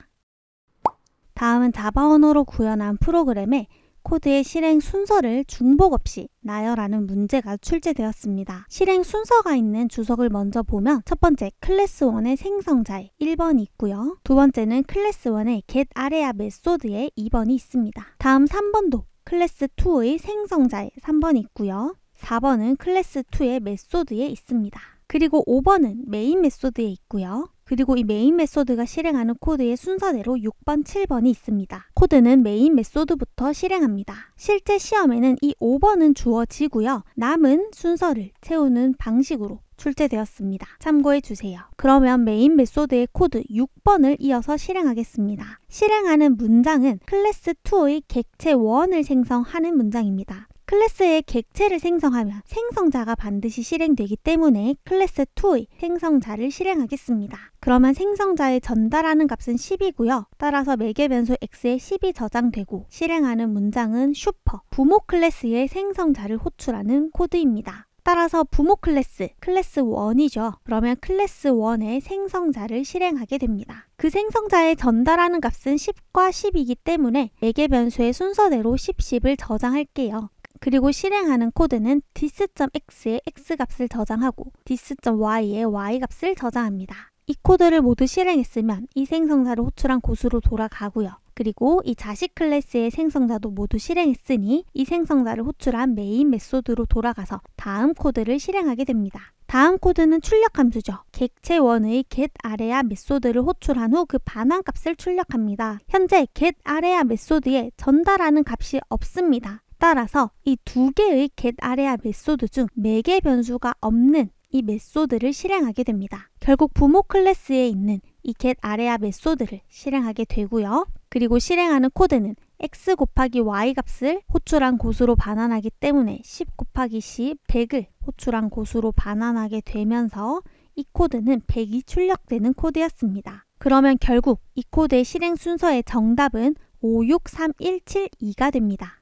A: 다음은 자바 언어로 구현한 프로그램에 코드의 실행 순서를 중복 없이 나열하는 문제가 출제되었습니다. 실행 순서가 있는 주석을 먼저 보면 첫 번째 클래스 1의 생성자에 1번이 있고요. 두 번째는 클래스 1의 get 아레아 메소드에 2번이 있습니다. 다음 3번도 클래스 2의 생성자에 3번 있고요. 4번은 클래스 2의 메소드에 있습니다. 그리고 5번은 메인 메소드에 있고요. 그리고 이 메인 메소드가 실행하는 코드의 순서대로 6번, 7번이 있습니다. 코드는 메인 메소드부터 실행합니다. 실제 시험에는 이 5번은 주어지고요. 남은 순서를 채우는 방식으로 출제되었습니다. 참고해 주세요. 그러면 메인 메소드의 코드 6번을 이어서 실행하겠습니다. 실행하는 문장은 클래스 2의 객체 1을 생성하는 문장입니다. 클래스의 객체를 생성하면 생성자가 반드시 실행되기 때문에 클래스 2의 생성자를 실행하겠습니다. 그러면 생성자의 전달하는 값은 10이고요. 따라서 매개 변수 x에 10이 저장되고 실행하는 문장은 슈퍼 부모 클래스의 생성자를 호출하는 코드입니다. 따라서 부모 클래스, 클래스 1이죠. 그러면 클래스 1의 생성자를 실행하게 됩니다. 그 생성자에 전달하는 값은 10과 10이기 때문에 4개 변수의 순서대로 10, 10을 저장할게요. 그리고 실행하는 코드는 dis.x에 x값을 저장하고 dis.y에 y값을 저장합니다. 이 코드를 모두 실행했으면 이생성자를 호출한 곳으로 돌아가고요. 그리고 이 자식 클래스의 생성자도 모두 실행했으니 이 생성자를 호출한 메인 메소드로 돌아가서 다음 코드를 실행하게 됩니다. 다음 코드는 출력 함수죠. 객체1의 getArea 메소드를 호출한 후 그 반환 값을 출력합니다. 현재 getArea 메소드에 전달하는 값이 없습니다. 따라서 이 두 개의 getArea 메소드 중 매개 네 변수가 없는 이 메소드를 실행하게 됩니다. 결국 부모 클래스에 있는 이 get 아래아 메소드를 실행하게 되고요. 그리고 실행하는 코드는 x 곱하기 y 값을 호출한 곳으로 반환하기 때문에 10 곱하기 10, 100을 호출한 곳으로 반환하게 되면서 이 코드는 100이 출력되는 코드였습니다. 그러면 결국 이 코드의 실행 순서의 정답은 5 6 3 1 7 2가 됩니다.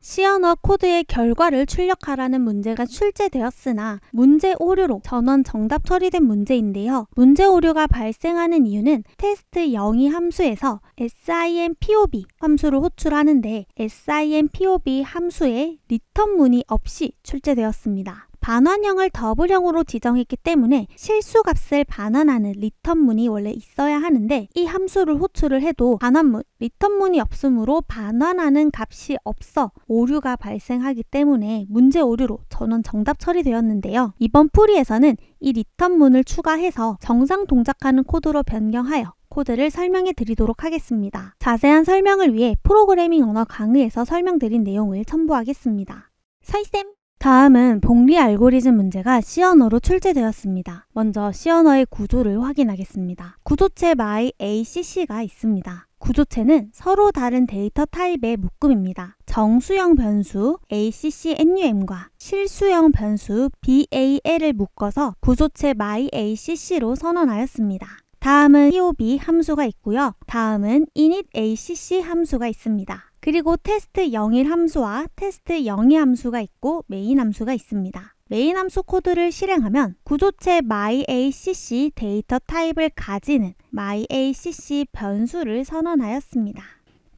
A: 시어 코드의 결과를 출력하라는 문제가 출제되었으나 문제 오류로 전원 정답 처리된 문제인데요. 문제 오류가 발생하는 이유는 테스트 0이 함수에서 simpob 함수를 호출하는데 simpob 함수에 리턴 문이 없이 출제되었습니다. 반환형을 더블형으로 지정했기 때문에 실수값을 반환하는 리턴문이 원래 있어야 하는데 이 함수를 호출을 해도 반환문, 리턴문이 없으므로 반환하는 값이 없어 오류가 발생하기 때문에 문제 오류로 전원 정답 처리되었는데요. 이번 풀이에서는 이 리턴문을 추가해서 정상 동작하는 코드로 변경하여 코드를 설명해 드리도록 하겠습니다. 자세한 설명을 위해 프로그래밍 언어 강의에서 설명드린 내용을 첨부하겠습니다. 사쌤 다음은 복리 알고리즘 문제가 시 언어로 출제되었습니다. 먼저 시 언어의 구조를 확인하겠습니다. 구조체 my ACC가 있습니다. 구조체는 서로 다른 데이터 타입의 묶음입니다. 정수형 변수 ACCNUM과 실수형 변수 BAL을 묶어서 구조체 myACC로 선언하였습니다. 다음은 TOB 함수가 있고요. 다음은 initACC 함수가 있습니다. 그리고 테스트 0일 함수와 테스트 0이 함수가 있고 메인 함수가 있습니다. 메인 함수 코드를 실행하면 구조체 myACC 데이터 타입을 가지는 myACC 변수를 선언하였습니다.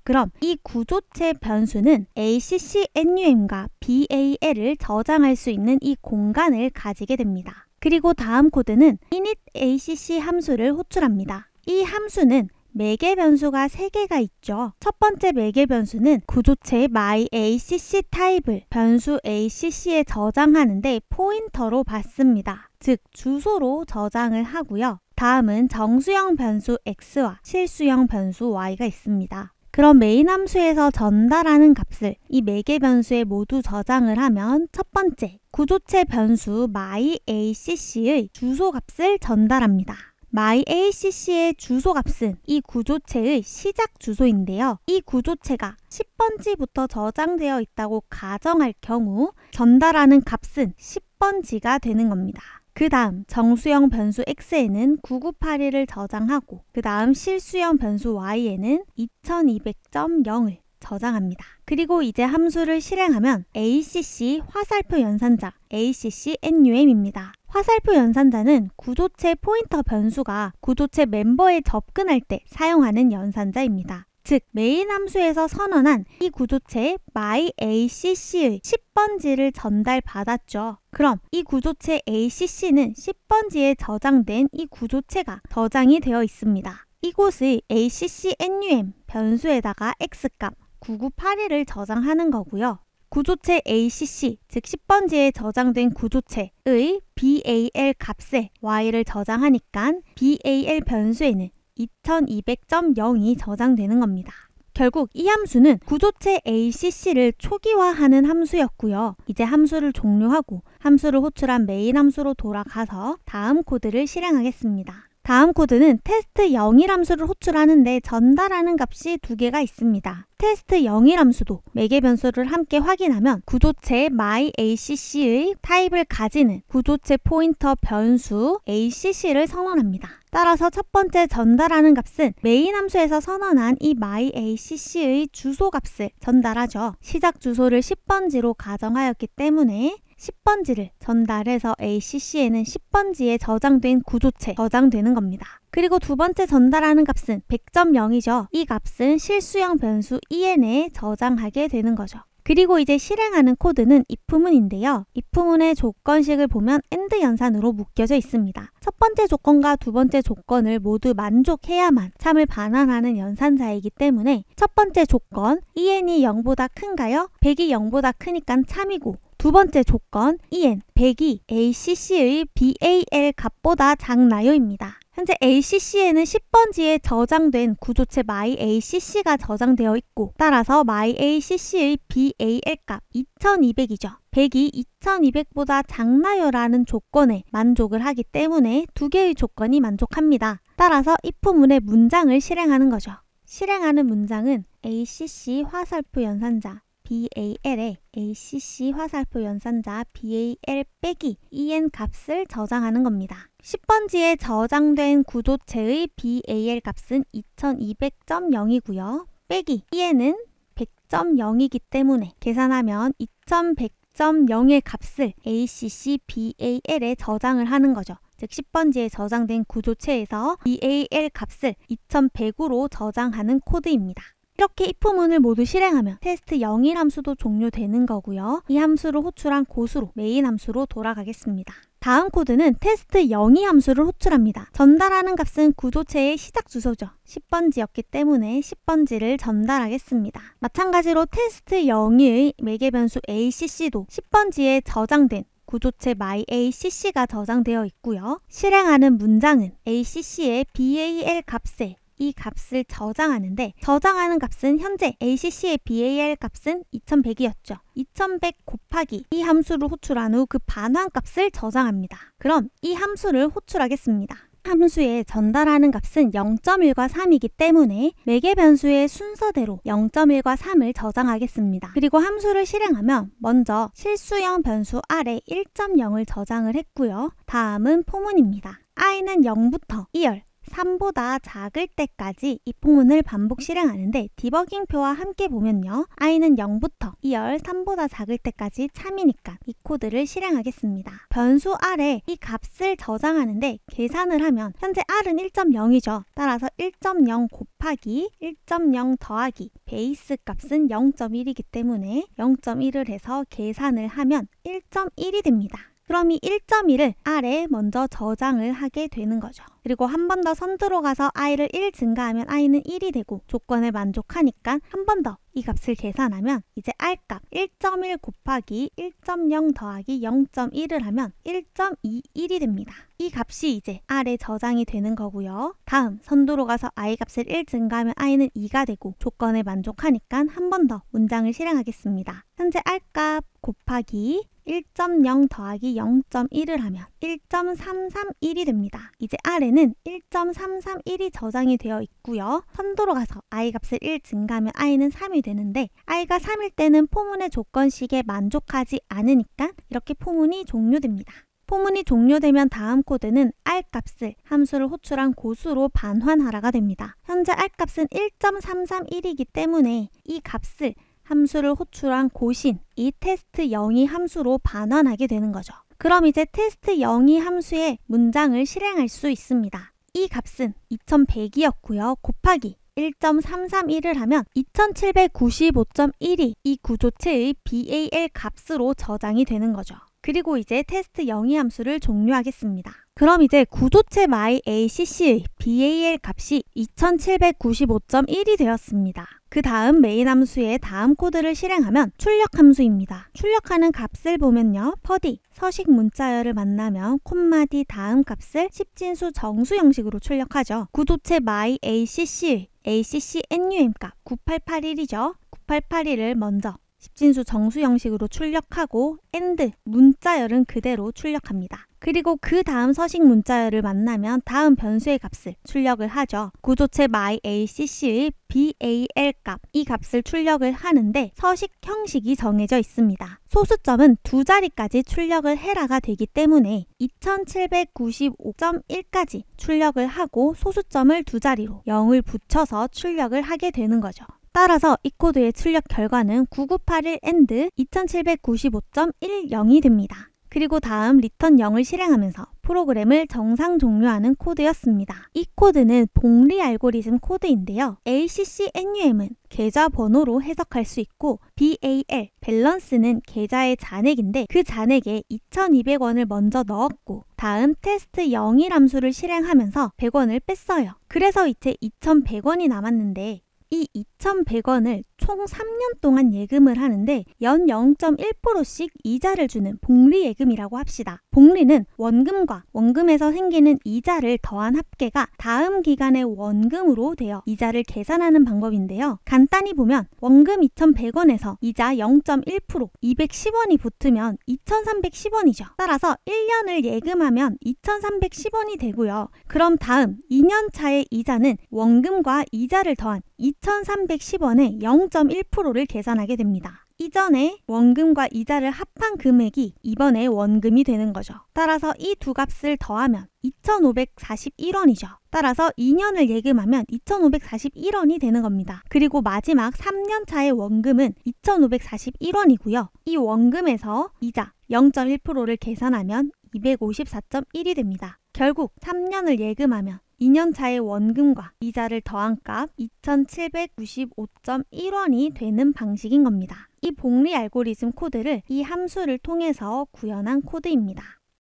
A: 그럼 이 구조체 변수는 ACCNUM과 BAL을 저장할 수 있는 이 공간을 가지게 됩니다. 그리고 다음 코드는 initACC 함수를 호출합니다. 이 함수는 매개 변수가 3개가 있죠. 첫 번째 매개 변수는 구조체 myACC 타입을 변수 ACC에 저장하는데 포인터로 받습니다. 즉, 주소로 저장을 하고요. 다음은 정수형 변수 x와 실수형 변수 y가 있습니다. 그럼 메인 함수에서 전달하는 값을 이 매개 변수에 모두 저장을 하면 첫 번째 구조체 변수 myAcc의 주소 값을 전달합니다. myAcc의 주소값은 이 구조체의 시작 주소인데요. 이 구조체가 10번지부터 저장되어 있다고 가정할 경우 전달하는 값은 10번지가 되는 겁니다. 그 다음 정수형 변수 x에는 9981을 저장하고 그 다음 실수형 변수 y에는 2200.0을 저장합니다. 그리고 이제 함수를 실행하면 ACC 화살표 연산자 ACC NUM입니다. 화살표 연산자는 구조체 포인터 변수가 구조체 멤버에 접근할 때 사용하는 연산자입니다. 즉, 메인 함수에서 선언한 이 구조체에 myAcc의 10번지를 전달받았죠. 그럼 이 구조체 ACC는 10번지에 저장된 이 구조체가 저장이 되어 있습니다. 이곳의 ACCNUM 변수에다가 x값 9981을 저장하는 거고요. 구조체 ACC, 즉 10번지에 저장된 구조체의 BAL 값에 y를 저장하니까 BAL 변수에는 2200.0이 저장되는 겁니다. 결국 이 함수는 구조체 ACC를 초기화하는 함수였고요. 이제 함수를 종료하고 함수를 호출한 메인 함수로 돌아가서 다음 코드를 실행하겠습니다. 다음 코드는 테스트 0이 함수를 호출하는데 전달하는 값이 두 개가 있습니다. 테스트 0이 함수도 매개 변수를 함께 확인하면 구조체 myAcc의 타입을 가지는 구조체 포인터 변수 ACC를 선언합니다. 따라서 첫 번째 전달하는 값은 메인 함수에서 선언한 이 myAcc의 주소 값을 전달하죠. 시작 주소를 10번지로 가정하였기 때문에 10번지를 전달해서 ACC에는 10번지에 저장된 구조체 저장되는 겁니다. 그리고 두 번째 전달하는 값은 100.0이죠. 이 값은 실수형 변수 en에 저장하게 되는 거죠. 그리고 이제 실행하는 코드는 if문인데요. if문의 조건식을 보면 AND 연산으로 묶여져 있습니다. 첫 번째 조건과 두 번째 조건을 모두 만족해야만 참을 반환하는 연산자이기 때문에 첫 번째 조건 en이 0보다 큰가요? 100이 0보다 크니까 참이고 두 번째 조건 EN 100이 ACC의 BAL 값보다 작나요입니다. 현재 ACC에는 10번지에 저장된 구조체 myACC가 저장되어 있고 따라서 myACC의 BAL 값 2200이죠. 1 0 0 2200보다 작나요라는 조건에 만족을 하기 때문에 두 개의 조건이 만족합니다. 따라서 if문의 문장을 실행하는 거죠. 실행하는 문장은 ACC 화살표 연산자 BAL에 ACC 화살표 연산자 BAL 빼기 EN 값을 저장하는 겁니다. 10번지에 저장된 구조체의 BAL 값은 2200.0이고요. 빼기 EN은 100.0이기 때문에 계산하면 2100.0의 값을 ACC BAL에 저장을 하는 거죠. 즉 10번지에 저장된 구조체에서 BAL 값을 2100으로 저장하는 코드입니다. 이렇게 if문을 모두 실행하면 테스트 0이 함수도 종료되는 거고요. 이 함수를 호출한 고수로 메인 함수로 돌아가겠습니다. 다음 코드는 테스트 0이 함수를 호출합니다. 전달하는 값은 구조체의 시작 주소죠. 10번지였기 때문에 10번지를 전달하겠습니다. 마찬가지로 테스트 02의 매개변수 ACC도 10번지에 저장된 구조체 myACC가 저장되어 있고요. 실행하는 문장은 ACC의 BAL 값에 이 값을 저장하는데 저장하는 값은 현재 ACC의 BAR 값은 2100이었죠. 2100 곱하기 이 함수를 호출한 후 그 반환 값을 저장합니다. 그럼 이 함수를 호출하겠습니다. 함수에 전달하는 값은 0.1과 3이기 때문에 매개 변수의 순서대로 0.1과 3을 저장하겠습니다. 그리고 함수를 실행하면 먼저 실수형 변수 아래 1.0을 저장을 했고요. 다음은 포문입니다. i는 0부터 2열, 3보다 작을 때까지 입포문을 반복 실행하는데 디버깅표와 함께 보면요. i는 0부터 2열 3보다 작을 때까지 참이니까 이 코드를 실행하겠습니다. 변수 r에 이 값을 저장하는데 계산을 하면 현재 r은 1.0이죠. 따라서 1.0 곱하기 1.0 더하기 베이스 값은 0.1이기 때문에 0.1을 해서 계산을 하면 1.1이 됩니다. 그럼 이 1.1을 아래 에 먼저 저장을 하게 되는 거죠. 그리고 한 번 더선두로가서 i를 1 증가하면 i는 1이 되고 조건에 만족하니까 한 번 더 이 값을 계산하면 이제 r값 1.1 곱하기 1.0 더하기 0.1을 하면 1.21이 됩니다. 이 값이 이제 아래 저장이 되는 거고요. 다음 선두로 가서 i 값을 1 증가하면 i는 2가 되고 조건에 만족하니까 한 번 더 문장을 실행하겠습니다. 현재 r값 곱하기 1.0 더하기 0.1을 하면 1.331이 됩니다. 이제 아래는 1.331이 저장이 되어 있고요. 선도로 가서 i 값을 1 증가하면 i는 3이 되는데 i가 3일 때는 포문의 조건식에 만족하지 않으니까 이렇게 포문이 종료됩니다. 포문이 종료되면 다음 코드는 r 값을 함수를 호출한 고수로 반환하라가 됩니다. 현재 r 값은 1.331이기 때문에 이 값을 함수를 호출한 고신, 이 테스트 0이 함수로 반환하게 되는 거죠. 그럼 이제 테스트 0이 함수에 문장을 실행할 수 있습니다. 이 값은 2100이었고요. 곱하기 1.331을 하면 2795.1이 이 구조체의 BAL 값으로 저장이 되는 거죠. 그리고 이제 테스트 0이 함수를 종료하겠습니다. 그럼 이제 구조체 마이 a c c BAL 값이 2795.1이 되었습니다. 그 다음 메인 함수의 다음 코드를 실행하면 출력 함수입니다. 출력하는 값을 보면요. 퍼디 서식 문자열을 만나면 콤마디 다음 값을 십진수 정수 형식으로 출력하죠. 구조체 myACC ACC NUM 값 9881이죠. 9881을 먼저 십진수 정수 형식으로 출력하고 AND 문자열은 그대로 출력합니다. 그리고 그 다음 서식 문자열을 만나면 다음 변수의 값을 출력을 하죠. 구조체 myACC의 BAL 값, 이 값을 출력을 하는데 서식 형식이 정해져 있습니다. 소수점은 두 자리까지 출력을 해라가 되기 때문에 2795.1까지 출력을 하고 소수점을 두 자리로 0을 붙여서 출력을 하게 되는 거죠. 따라서 이 코드의 출력 결과는 9981 AND 2795.10이 됩니다. 그리고 다음 리턴 0을 실행하면서 프로그램을 정상 종료하는 코드였습니다. 이 코드는 복리 알고리즘 코드인데요. ACCNUM은 계좌 번호로 해석할 수 있고 BAL, 밸런스는 계좌의 잔액인데 그 잔액에 2200원을 먼저 넣었고 다음 테스트 0이 함수를 실행하면서 100원을 뺐어요. 그래서 이제 2100원이 남았는데 이 2,100원을 총 3년 동안 예금을 하는데 연 0.1%씩 이자를 주는 복리 예금이라고 합시다. 복리는 원금과 원금에서 생기는 이자를 더한 합계가 다음 기간의 원금으로 되어 이자를 계산하는 방법인데요. 간단히 보면 원금 2,100원에서 이자 0.1% 210원이 붙으면 2,310원이죠. 따라서 1년을 예금하면 2,310원이 되고요. 그럼 다음 2년 차의 이자는 원금과 이자를 더한 2 2,310원에 0.1%를 계산하게 됩니다. 이전에 원금과 이자를 합한 금액이 이번에 원금이 되는 거죠. 따라서 이 두 값을 더하면 2,541원이죠. 따라서 2년을 예금하면 2,541원이 되는 겁니다. 그리고 마지막 3년 차의 원금은 2,541원이고요. 이 원금에서 이자 0.1%를 계산하면 254.1이 됩니다. 결국 3년을 예금하면 2년차의 원금과 이자를 더한 값 2,795.1원이 되는 방식인 겁니다. 이 복리 알고리즘 코드를 이 함수를 통해서 구현한 코드입니다.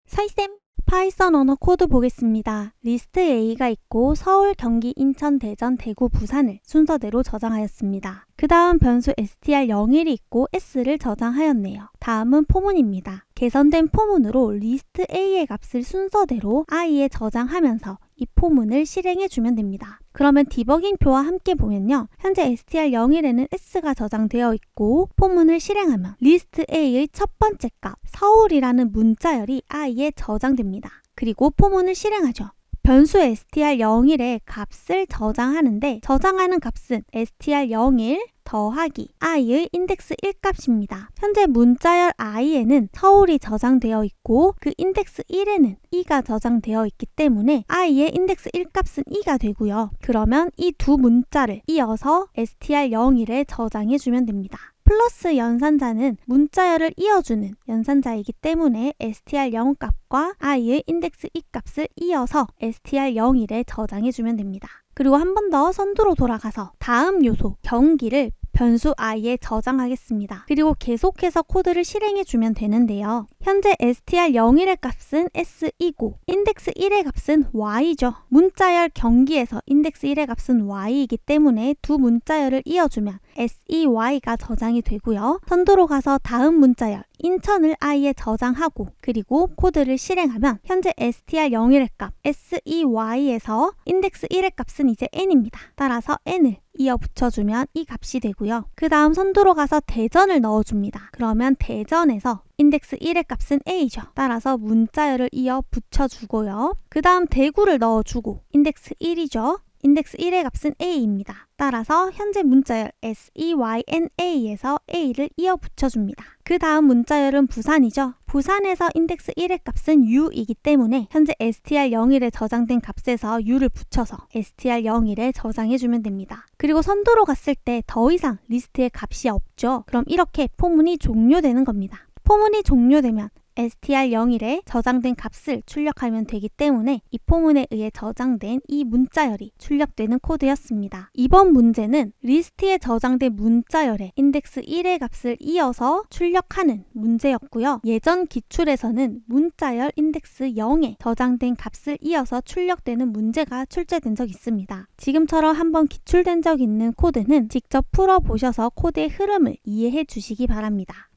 A: 설쌤! 파이썬 언어 코드 보겠습니다. 리스트 A가 있고 서울, 경기, 인천, 대전, 대구, 부산을 순서대로 저장하였습니다. 그 다음 변수 str01이 있고 s를 저장하였네요. 다음은 포문입니다. 개선된 포문으로 리스트 A의 값을 순서대로 i에 저장하면서 이 포문을 실행해 주면 됩니다. 그러면 디버깅표와 함께 보면요. 현재 str01에는 s가 저장되어 있고 포문을 실행하면 리스트 a의 첫 번째 값 서울이라는 문자열이 i에 저장됩니다. 그리고 포문을 실행하죠. 변수 str01의 값을 저장하는데 저장하는 값은 str01 더하기 i의 인덱스 1값입니다. 현재 문자열 i에는 서울이 저장되어 있고 그 인덱스 1에는 2가 저장되어 있기 때문에 i의 인덱스 1값은 2가 되고요. 그러면 이 두 문자를 이어서 str01에 저장해 주면 됩니다. 플러스 연산자는 문자열을 이어주는 연산자이기 때문에 str0 값과 i의 인덱스 e 값을 이어서 s t r 0일에 저장해주면 됩니다. 그리고 한 번 더 선두로 돌아가서 다음 요소 경기를 변수 i에 저장하겠습니다. 그리고 계속해서 코드를 실행해 주면 되는데요. 현재 str01의 값은 s 이고 인덱스 1의 값은 y죠. 문자열 경기에서 인덱스 1의 값은 y이기 때문에 두 문자열을 이어주면 SEY가 저장이 되고요. 선도로 가서 다음 문자열 인천을 아예 저장하고 그리고 코드를 실행하면 현재 str01의 값 sey에서 인덱스 1의 값은 이제 n입니다. 따라서 n을 이어 붙여주면 이 값이 되고요. 그 다음 선도로 가서 대전을 넣어줍니다. 그러면 대전에서 인덱스 1의 값은 a죠. 따라서 문자열을 이어 붙여주고요. 그 다음 대구를 넣어주고 인덱스 1이죠. 인덱스 1의 값은 a입니다. 따라서 현재 문자열 SEYNA에서 a를 이어 붙여줍니다. 그 다음 문자열은 부산이죠. 부산에서 인덱스 1의 값은 u이기 때문에 현재 str01에 저장된 값에서 u를 붙여서 str01에 저장해주면 됩니다. 그리고 선도로 갔을 때 더 이상 리스트에 값이 없죠. 그럼 이렇게 포문이 종료되는 겁니다. 포문이 종료되면 s t r 0일에 저장된 값을 출력하면 되기 때문에 이 포문에 의해 저장된 이 문자열이 출력되는 코드였습니다. 이번 문제는 리스트에 저장된 문자열의 인덱스 1의 값을 이어서 출력하는 문제였고요. 예전 기출에서는 문자열 인덱스 0에 저장된 값을 이어서 출력되는 문제가 출제된 적 있습니다. 지금처럼 한번 기출된 적 있는 코드는 직접 풀어보셔서 코드의 흐름을 이해해 주시기 바랍니다.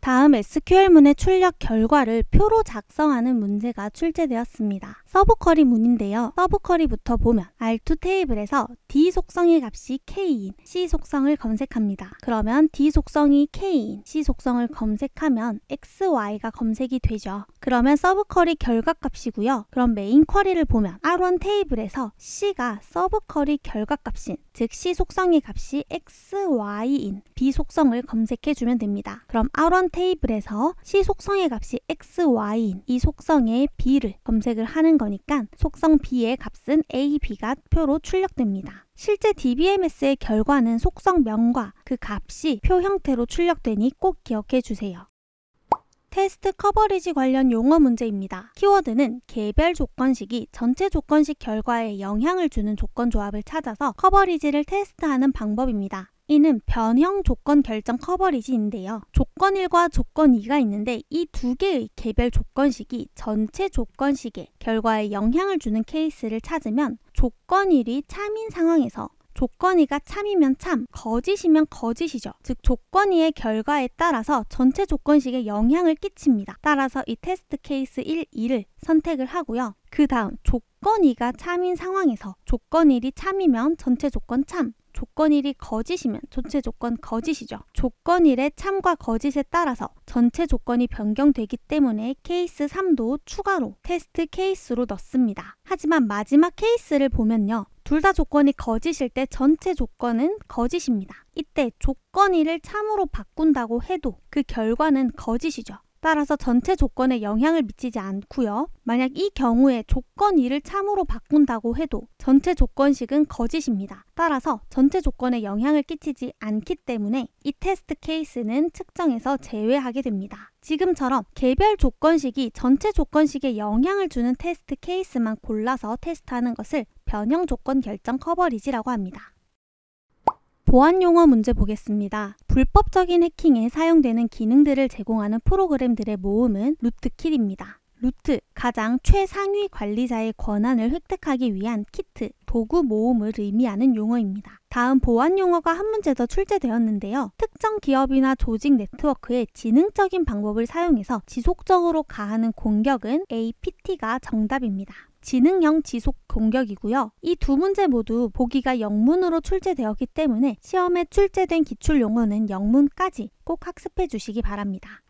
A: 다음 SQL문의 출력 결과를 표로 작성하는 문제가 출제되었습니다. 서브쿼리 문인데요. 서브쿼리부터 보면 R2 테이블에서 D 속성의 값이 K인 C 속성을 검색합니다. 그러면 D 속성이 K인 C 속성을 검색하면 X, Y가 검색이 되죠. 그러면 서브쿼리 결과값이고요. 그럼 메인 쿼리를 보면 R1 테이블에서 C가 서브쿼리 결과값인 즉 C 속성의 값이 XY인 B 속성을 검색해 주면 됩니다. 그럼 아웃 테이블에서 C 속성의 값이 XY인 이 속성의 B를 검색을 하는 거니까 속성 B의 값은 A, B가 표로 출력됩니다. 실제 DBMS의 결과는 속성명과 그 값이 표 형태로 출력되니 꼭 기억해 주세요. 테스트 커버리지 관련 용어 문제입니다. 키워드는 개별 조건식이 전체 조건식 결과에 영향을 주는 조건 조합을 찾아서 커버리지를 테스트하는 방법입니다. 이는 변형 조건 결정 커버리지인데요. 조건 1과 조건 2가 있는데 이 두 개의 개별 조건식이 전체 조건식의 결과에 영향을 주는 케이스를 찾으면 조건 1이 참인 상황에서 조건이가 참이면 참, 거짓이면 거짓이죠. 즉 조건이의 결과에 따라서 전체 조건식에 영향을 끼칩니다. 따라서 이 테스트 케이스 1, 2를 선택을 하고요. 그 다음 조건 이가 참인 상황에서 조건 1이 참이면 전체 조건 참, 조건 1이 거짓이면 전체 조건 거짓이죠. 조건 1의 참과 거짓에 따라서 전체 조건이 변경되기 때문에 케이스 3도 추가로 테스트 케이스로 넣습니다. 하지만 마지막 케이스를 보면요. 둘다 조건이 거짓일 때 전체 조건은 거짓입니다. 이때 조건 1를 참으로 바꾼다고 해도 그 결과는 거짓이죠. 따라서 전체 조건에 영향을 미치지 않고요. 만약 이 경우에 조건 2를 참으로 바꾼다고 해도 전체 조건식은 거짓입니다. 따라서 전체 조건에 영향을 끼치지 않기 때문에 이 테스트 케이스는 측정에서 제외하게 됩니다. 지금처럼 개별 조건식이 전체 조건식에 영향을 주는 테스트 케이스만 골라서 테스트하는 것을 변형 조건 결정 커버리지라고 합니다. 보안 용어 문제 보겠습니다. 불법적인 해킹에 사용되는 기능들을 제공하는 프로그램들의 모음은 루트킬입니다. 루트, 가장 최상위 관리자의 권한을 획득하기 위한 키트, 도구 모음을 의미하는 용어입니다. 다음 보안 용어가 한 문제 더 출제되었는데요. 특정 기업이나 조직 네트워크의 지능적인 방법을 사용해서 지속적으로 가하는 공격은 APT가 정답입니다. 지능형 지속 공격이고요. 이 두 문제 모두 보기가 영문으로 출제되었기 때문에 시험에 출제된 기출 용어는 영문까지 꼭 학습해 주시기 바랍니다.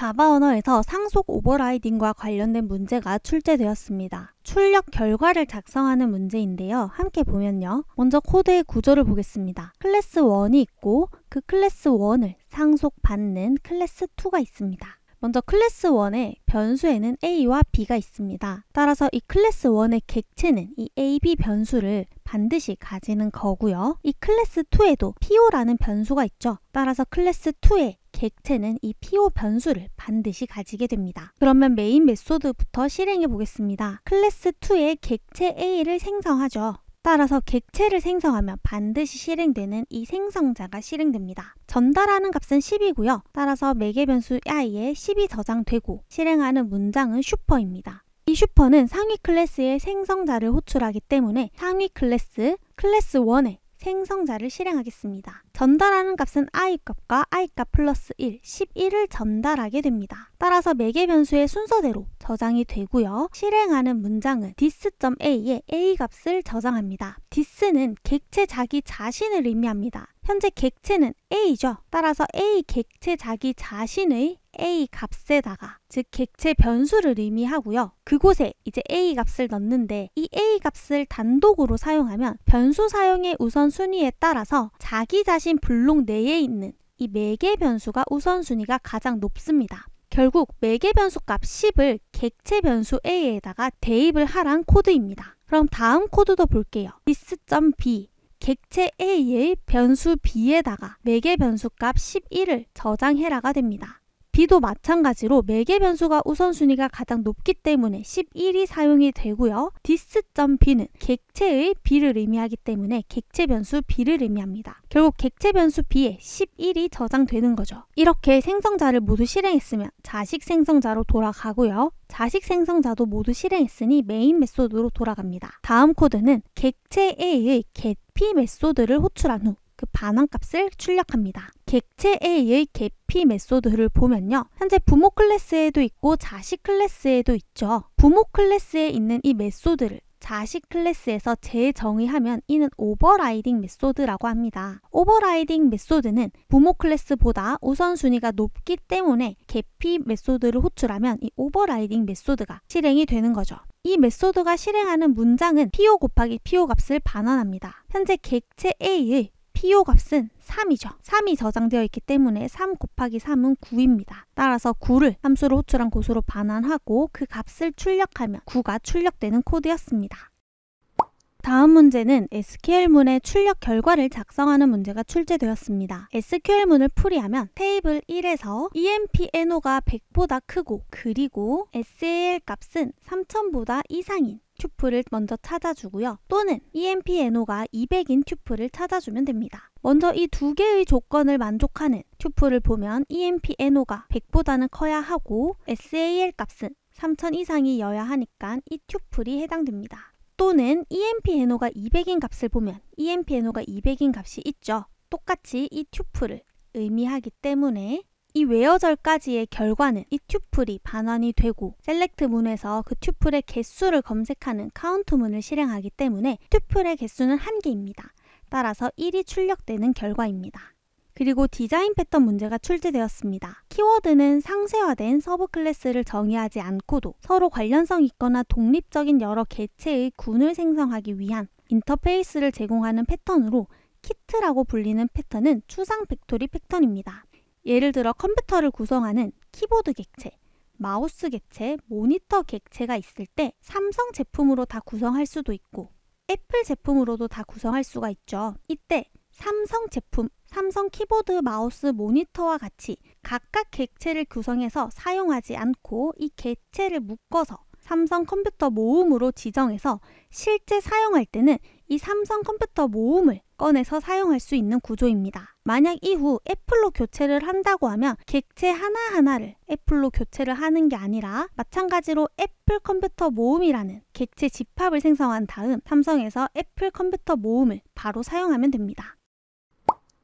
A: 자바 언어에서 상속 오버라이딩과 관련된 문제가 출제되었습니다. 출력 결과를 작성하는 문제인데요. 함께 보면요. 먼저 코드의 구조를 보겠습니다. 클래스 1이 있고 그 클래스 1을 상속받는 클래스 2가 있습니다. 먼저 클래스 1의 변수에는 a와 b가 있습니다. 따라서 이 클래스 1의 객체는 이 ab 변수를 반드시 가지는 거고요. 이 클래스 2에도 po라는 변수가 있죠. 따라서 클래스 2의 객체는 이 PO 변수를 반드시 가지게 됩니다. 그러면 메인 메소드부터 실행해 보겠습니다. 클래스 2의 객체 A를 생성하죠. 따라서 객체를 생성하면 반드시 실행되는 이 생성자가 실행됩니다. 전달하는 값은 10이고요. 따라서 매개 변수 i에 10이 저장되고 실행하는 문장은 슈퍼입니다. 이 슈퍼는 상위 클래스의 생성자를 호출하기 때문에 상위 클래스 클래스 1에 생성자를 실행하겠습니다. 전달하는 값은 i값과 i값 플러스 1, 11을 전달하게 됩니다. 따라서 매개 변수의 순서대로 저장이 되고요. 실행하는 문장은 dis.a에 a값을 저장합니다. dis는 객체 자기 자신을 의미합니다. 현재 객체는 A죠. 따라서 A 객체 자기 자신의 A 값에다가 즉 객체 변수를 의미하고요. 그곳에 이제 A 값을 넣는데 이 A 값을 단독으로 사용하면 변수 사용의 우선순위에 따라서 자기 자신 블록 내에 있는 이 매개 변수가 우선순위가 가장 높습니다. 결국 매개 변수 값 10을 객체 변수 A에다가 대입을 하란 코드입니다. 그럼 다음 코드도 볼게요. this.b 객체 A의 변수 B에다가 매개 변수값 11을 저장해라가 됩니다. B도 마찬가지로 매개 변수가 우선순위가 가장 높기 때문에 11이 사용이 되고요. dis.b는 객체의 b를 의미하기 때문에 객체 변수 b를 의미합니다. 결국 객체 변수 b에 11이 저장되는 거죠. 이렇게 생성자를 모두 실행했으면 자식 생성자로 돌아가고요. 자식 생성자도 모두 실행했으니 메인 메소드로 돌아갑니다. 다음 코드는 객체 A의 getP 메소드를 호출한 후그 반환값을 출력합니다. 객체 A의 개피 메소드를 보면요. 현재 부모 클래스에도 있고 자식 클래스에도 있죠. 부모 클래스에 있는 이 메소드를 자식 클래스에서 재정의하면 이는 오버라이딩 메소드라고 합니다. 오버라이딩 메소드는 부모 클래스보다 우선순위가 높기 때문에 개피 메소드를 호출하면 이 오버라이딩 메소드가 실행이 되는 거죠. 이 메소드가 실행하는 문장은 PO 곱하기 PO 값을 반환합니다. 현재 객체 A의 PO 값은 3이죠. 3이 저장되어 있기 때문에 3 곱하기 3은 9입니다. 따라서 9를 함수로 호출한 곳으로 반환하고 그 값을 출력하면 9가 출력되는 코드였습니다. 다음 문제는 SQL문의 출력 결과를 작성하는 문제가 출제되었습니다. SQL문을 풀이하면 테이블 1에서 EMPNO가 100보다 크고 그리고 SAL 값은 3000보다 이상인 튜플을 먼저 찾아주고요. 또는 EMPNO가 200인 튜플을 찾아주면 됩니다. 먼저 이 두 개의 조건을 만족하는 튜플을 보면 EMPNO가 100보다는 커야 하고 SAL 값은 3000 이상이어야 하니까 이 튜플이 해당됩니다. 또는 EMPNO가 200인 값을 보면 EMPNO가 200인 값이 있죠. 똑같이 이 튜플을 의미하기 때문에 이웨어절까지의 결과는 이 튜플이 반환이 되고 셀렉트 문에서 그 튜플의 개수를 검색하는 카운트 문을 실행하기 때문에 튜플의 개수는 한 개입니다. 따라서 1이 출력되는 결과입니다. 그리고 디자인 패턴 문제가 출제되었습니다. 키워드는 상세화된 서브 클래스를 정의하지 않고도 서로 관련성 있거나 독립적인 여러 개체의 군을 생성하기 위한 인터페이스를 제공하는 패턴으로 키트라고 불리는 패턴은 추상 벡토리 패턴입니다. 예를 들어 컴퓨터를 구성하는 키보드 객체, 마우스 객체, 모니터 객체가 있을 때 삼성 제품으로 다 구성할 수도 있고 애플 제품으로도 다 구성할 수가 있죠. 이때 삼성 제품, 삼성 키보드, 마우스, 모니터와 같이 각각 객체를 구성해서 사용하지 않고 이 객체를 묶어서 삼성 컴퓨터 모음으로 지정해서 실제 사용할 때는 이 삼성 컴퓨터 모음을 꺼내서 사용할 수 있는 구조입니다. 만약 이후 애플로 교체를 한다고 하면 객체 하나하나를 애플로 교체를 하는 게 아니라 마찬가지로 애플 컴퓨터 모음이라는 객체 집합을 생성한 다음 삼성에서 애플 컴퓨터 모음을 바로 사용하면 됩니다.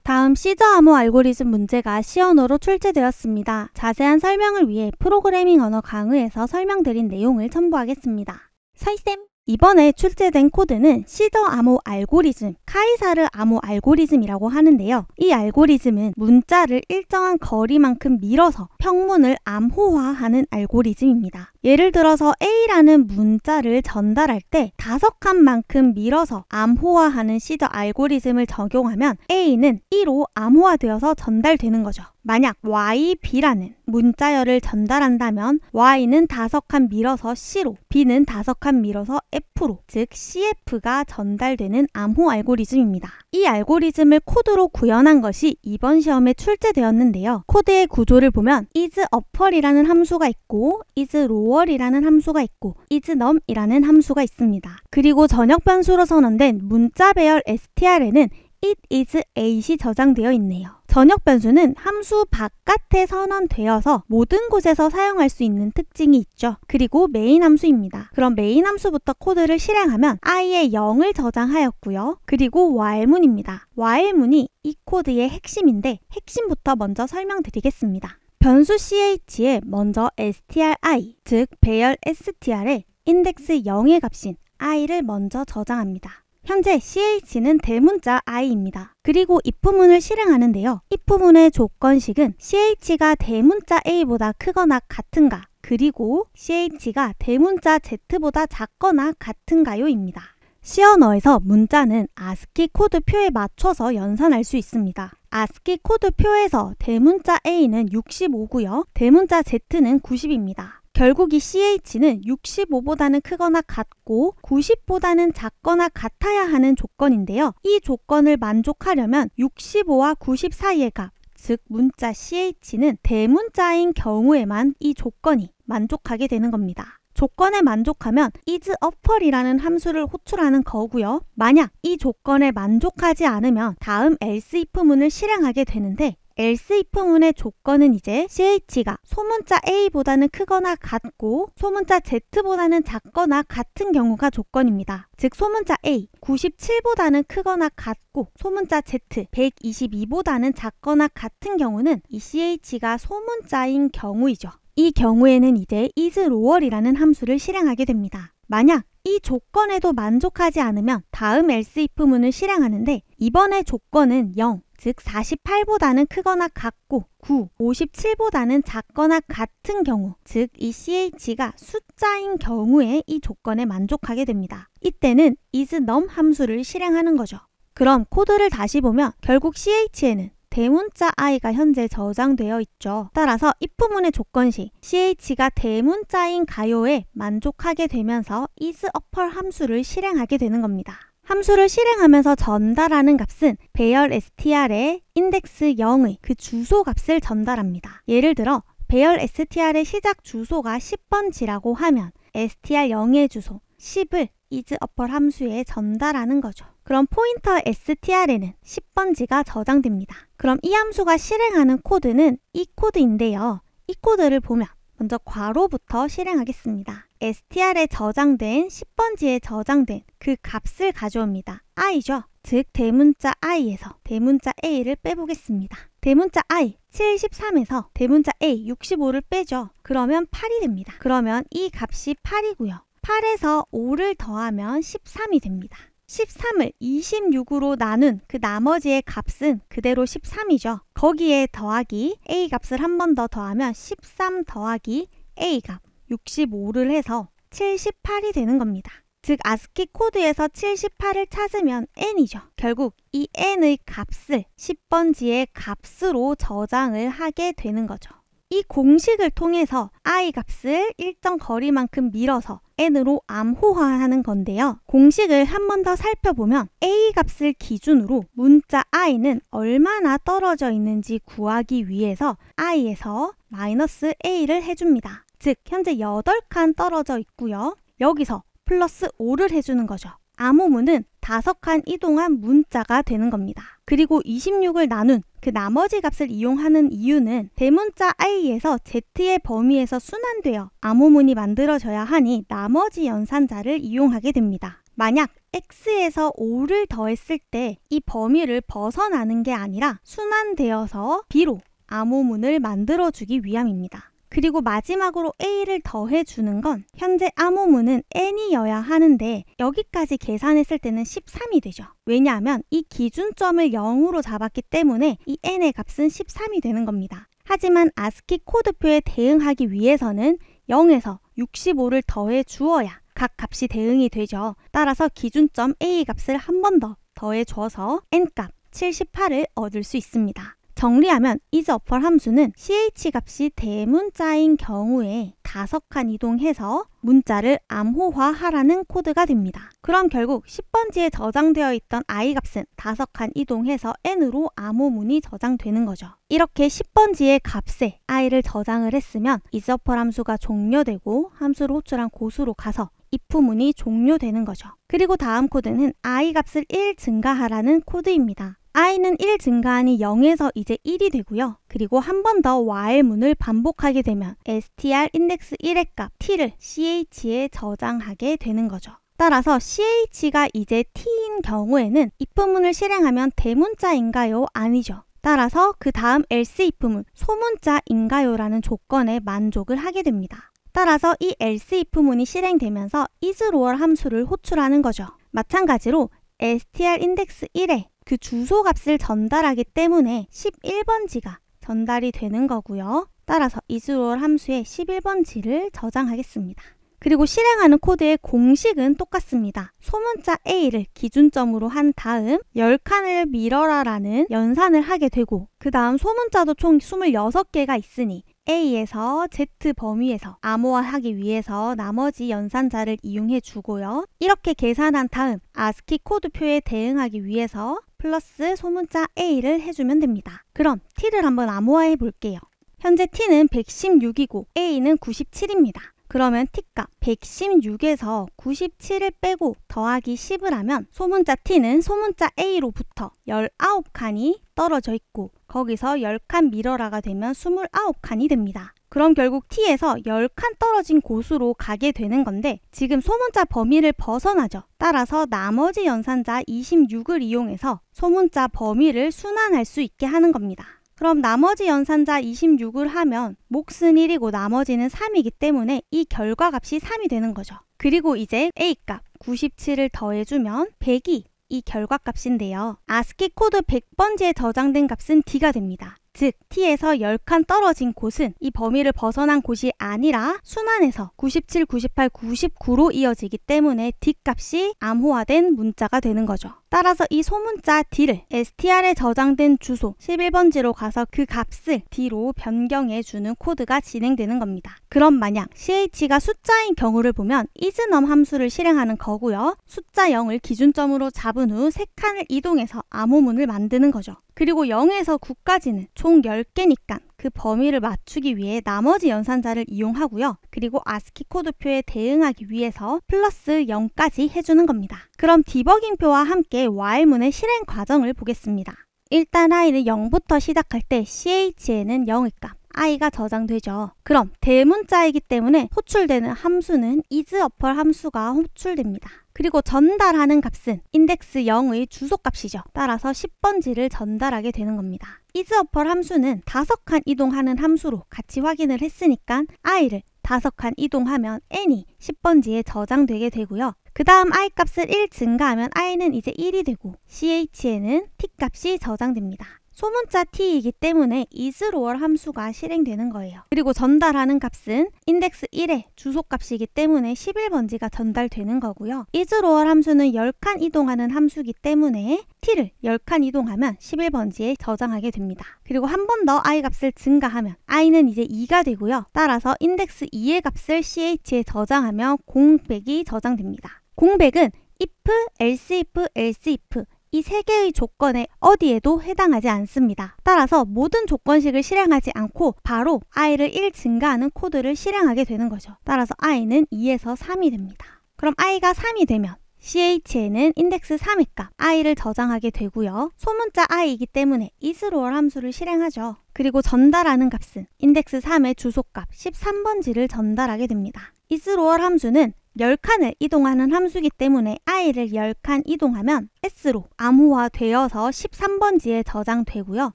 A: 다음 시저 암호 알고리즘 문제가 시언어로 출제되었습니다. 자세한 설명을 위해 프로그래밍 언어 강의에서 설명드린 내용을 첨부하겠습니다. 설쌤 이번에 출제된 코드는 시더 암호 알고리즘, 카이사르 암호 알고리즘이라고 하는데요. 이 알고리즘은 문자를 일정한 거리만큼 밀어서 평문을 암호화하는 알고리즘입니다. 예를 들어서 A라는 문자를 전달할 때 다섯 칸만큼 밀어서 암호화하는 시더 알고리즘을 적용하면 A는 1로 암호화되어서 전달되는 거죠. 만약 y, b라는 문자열을 전달한다면 y는 다섯 칸 밀어서 c로, b는 다섯 칸 밀어서 f로, 즉 cf가 전달되는 암호 알고리즘입니다. 이 알고리즘을 코드로 구현한 것이 이번 시험에 출제되었는데요. 코드의 구조를 보면 is upper이라는 함수가 있고 is lower이라는 함수가 있고 is num이라는 함수가 있습니다. 그리고 전역 변수로 선언된 문자 배열 str에는 it is a 이 저장되어 있네요. 전역 변수는 함수 바깥에 선언되어서 모든 곳에서 사용할 수 있는 특징이 있죠. 그리고 메인 함수입니다. 그럼 메인 함수부터 코드를 실행하면 i에 0을 저장하였고요. 그리고 while문입니다. while문이 이 코드의 핵심인데 핵심부터 먼저 설명드리겠습니다. 변수 ch에 먼저 stri, 즉 배열 str에 인덱스 0의 값인 i를 먼저 저장합니다. 현재 CH는 대문자 I입니다. 그리고 i f 문을 실행하는데요. i f 문의 조건식은 CH가 대문자 A보다 크거나 같은가 그리고 CH가 대문자 Z보다 작거나 같은가요입니다. 시어너에서 문자는 ASCII 코드 표에 맞춰서 연산할 수 있습니다. ASCII 코드 표에서 대문자 A는 65고요. 대문자 Z는 90입니다. 결국 이 CH는 65보다는 크거나 같고 90보다는 작거나 같아야 하는 조건인데요. 이 조건을 만족하려면 65와 90 사이의 값, 즉 문자 CH는 대문자인 경우에만 이 조건이 만족하게 되는 겁니다. 조건에 만족하면 isUpper이라는 함수를 호출하는 거고요. 만약 이 조건에 만족하지 않으면 다음 elseif 문을 실행하게 되는데 else 이평원의 조건은 이제 ch가 소문자 a보다는 크거나 같고 소문자 z보다는 작거나 같은 경우가 조건입니다. 즉 소문자 a 97보다는 크거나 같고 소문자 z 122보다는 작거나 같은 경우는 이 ch가 소문자인 경우이죠. 이 경우에는 이제 is lower이라는 함수를 실행하게 됩니다. 만약 이 조건에도 만족하지 않으면 다음 else if 문을 실행하는데 이번에 조건은 0, 즉 48보다는 크거나 같고 9, 57보다는 작거나 같은 경우, 즉 이 CH가 숫자인 경우에 이 조건에 만족하게 됩니다. 이때는 is num 함수를 실행하는 거죠. 그럼 코드를 다시 보면 결국 CH에는 대문자 i가 현재 저장되어 있죠. 따라서 입부문의 조건식 ch가 대문자인 가요에 만족하게 되면서 isUpper 함수를 실행하게 되는 겁니다. 함수를 실행하면서 전달하는 값은 배열 str의 인덱스 0의 그 주소 값을 전달합니다. 예를 들어 배열 str의 시작 주소가 10번지라고 하면 str0의 주소 10을 isUpper 함수에 전달하는 거죠. 그럼 포인터 str에는 10번지가 저장됩니다. 그럼 이 함수가 실행하는 코드는 이 코드인데요. 이 코드를 보면 먼저 괄호부터 실행하겠습니다. str에 저장된 10번지에 저장된 그 값을 가져옵니다. i죠. 즉 대문자 i에서 대문자 a를 빼보겠습니다. 대문자 i 73에서 대문자 a 65를 빼죠. 그러면 8이 됩니다. 그러면 이 값이 8이고요. 8에서 5를 더하면 13이 됩니다. 13을 26으로 나눈 그 나머지의 값은 그대로 13이죠. 거기에 더하기 a 값을 한 번 더 더하면 13 더하기 a 값. 65를 해서 78이 되는 겁니다. 즉 아스키 코드에서 78을 찾으면 n이죠. 결국 이 n의 값을 10번지의 값으로 저장을 하게 되는 거죠. 이 공식을 통해서 i 값을 일정 거리만큼 밀어서 n으로 암호화하는 건데요. 공식을 한 번 더 살펴보면 a 값을 기준으로 문자 i는 얼마나 떨어져 있는지 구하기 위해서 i에서 마이너스 a를 해줍니다. 즉 현재 8칸 떨어져 있고요. 여기서 플러스 5를 해주는 거죠. 암호문은 5칸 이동한 문자가 되는 겁니다. 그리고 26을 나눈 그 나머지 값을 이용하는 이유는 대문자 i에서 z의 범위에서 순환되어 암호문이 만들어져야 하니 나머지 연산자를 이용하게 됩니다. 만약 x에서 5를 더했을 때 이 범위를 벗어나는 게 아니라 순환되어서 b로 암호문을 만들어주기 위함입니다. 그리고 마지막으로 a를 더해주는 건 현재 암호문은 n이어야 하는데 여기까지 계산했을 때는 13이 되죠. 왜냐하면 이 기준점을 0으로 잡았기 때문에 이 n의 값은 13이 되는 겁니다. 하지만 ASCII 코드표에 대응하기 위해서는 0에서 65를 더해 주어야 각 값이 대응이 되죠. 따라서 기준점 a 값을 한 번 더 더해 줘서 n값 78을 얻을 수 있습니다. 정리하면 이즈어펄 함수는 ch 값이 대문자인 경우에 다섯 칸 이동해서 문자를 암호화하라는 코드가 됩니다. 그럼 결국 10번지에 저장되어 있던 i 값은 다섯 칸 이동해서 n으로 암호문이 저장되는 거죠. 이렇게 10번지의 값에 i를 저장을 했으면 이즈어펄 함수가 종료되고 함수를 호출한 고수로 가서 if문이 종료되는 거죠. 그리고 다음 코드는 i 값을 1 증가하라는 코드입니다. i는 1 증가하니 0에서 이제 1이 되고요. 그리고 한 번 더 y의 문을 반복하게 되면 str 인덱스 1의 값 t를 ch에 저장하게 되는 거죠. 따라서 ch가 이제 t인 경우에는 입소문을 실행하면 대문자인가요? 아니죠. 따라서 그 다음 else 입소문 소문자인가요라는 조건에 만족을 하게 됩니다. 따라서 이 else if문이 실행되면서 i s r o l e 함수를 호출하는 거죠. 마찬가지로 str 인덱스 1의 그 주소 값을 전달하기 때문에 11번지가 전달이 되는 거고요. 따라서 이스롤 함수에 11번지를 저장하겠습니다. 그리고 실행하는 코드의 공식은 똑같습니다. 소문자 A를 기준점으로 한 다음 10칸을 밀어라 라는 연산을 하게 되고 그 다음 소문자도 총 26개가 있으니 A에서 Z 범위에서 암호화하기 위해서 나머지 연산자를 이용해 주고요. 이렇게 계산한 다음 ASCII 코드표에 대응하기 위해서 플러스 소문자 A를 해주면 됩니다. 그럼 T를 한번 암호화해 볼게요. 현재 T는 116이고 A는 97입니다. 그러면 T값 116에서 97을 빼고 더하기 10을 하면 소문자 T는 소문자 A로부터 19칸이 떨어져 있고 거기서 10칸 미러라가 되면 29칸이 됩니다. 그럼 결국 T에서 10칸 떨어진 곳으로 가게 되는 건데 지금 소문자 범위를 벗어나죠. 따라서 나머지 연산자 26을 이용해서 소문자 범위를 순환할 수 있게 하는 겁니다. 그럼 나머지 연산자 26을 하면 몫은 1이고 나머지는 3이기 때문에 이 결과값이 3이 되는 거죠. 그리고 이제 A값 97을 더해주면 100이 이 결과값인데요. ASCII 코드 100번지에 저장된 값은 D가 됩니다. 즉 T에서 10칸 떨어진 곳은 이 범위를 벗어난 곳이 아니라 순환해서 97, 98, 99로 이어지기 때문에 D값이 암호화된 문자가 되는 거죠. 따라서 이 소문자 D를 str에 저장된 주소 11번지로 가서 그 값을 D로 변경해 주는 코드가 진행되는 겁니다. 그럼 만약 ch가 숫자인 경우를 보면 isnum 함수를 실행하는 거고요. 숫자 0을 기준점으로 잡은 후세 칸을 이동해서 암호문을 만드는 거죠. 그리고 0에서 9까지는 총 10개니까 그 범위를 맞추기 위해 나머지 연산자를 이용하고요. 그리고 ASCII 코드표에 대응하기 위해서 플러스 0까지 해주는 겁니다. 그럼 디버깅표와 함께 while문의 실행 과정을 보겠습니다. 일단 하이는 0부터 시작할 때 CH에는 0의 값, i가 저장되죠. 그럼 대문자이기 때문에 호출되는 함수는 isUpper 함수가 호출됩니다. 그리고 전달하는 값은 인덱스 0의 주소값이죠. 따라서 10번지를 전달하게 되는 겁니다. isUpper 함수는 다섯 칸 이동하는 함수로 같이 확인을 했으니까 i를 다섯 칸 이동하면 n이 10번지에 저장되게 되고요. 그 다음 i 값을 1 증가하면 i는 이제 1이 되고 ch에는 t 값이 저장됩니다. 소문자 t이기 때문에 isLower 함수가 실행되는 거예요. 그리고 전달하는 값은 인덱스 1의 주소값이기 때문에 11번지가 전달되는 거고요. isLower 함수는 10칸 이동하는 함수이기 때문에 t를 10칸 이동하면 11번지에 저장하게 됩니다. 그리고 한 번 더 i 값을 증가하면 i는 이제 2가 되고요. 따라서 인덱스 2의 값을 ch에 저장하면 공백이 저장됩니다. 공백은 if, else if, else if 이세 개의 조건에 어디에도 해당하지 않습니다. 따라서 모든 조건식을 실행하지 않고 바로 i를 1 증가하는 코드를 실행하게 되는 거죠. 따라서 i는 2에서 3이 됩니다. 그럼 i가 3이 되면 CH에는 인덱스 3의 값 i를 저장하게 되고요. 소문자 i이기 때문에 is로월 함수를 실행하죠. 그리고 전달하는 값은 인덱스 3의 주소값 13번지를 전달하게 됩니다. is로월 함수는 10칸을 이동하는 함수기 때문에 i를 10칸 이동하면 s로 암호화되어서 13번지에 저장되고요.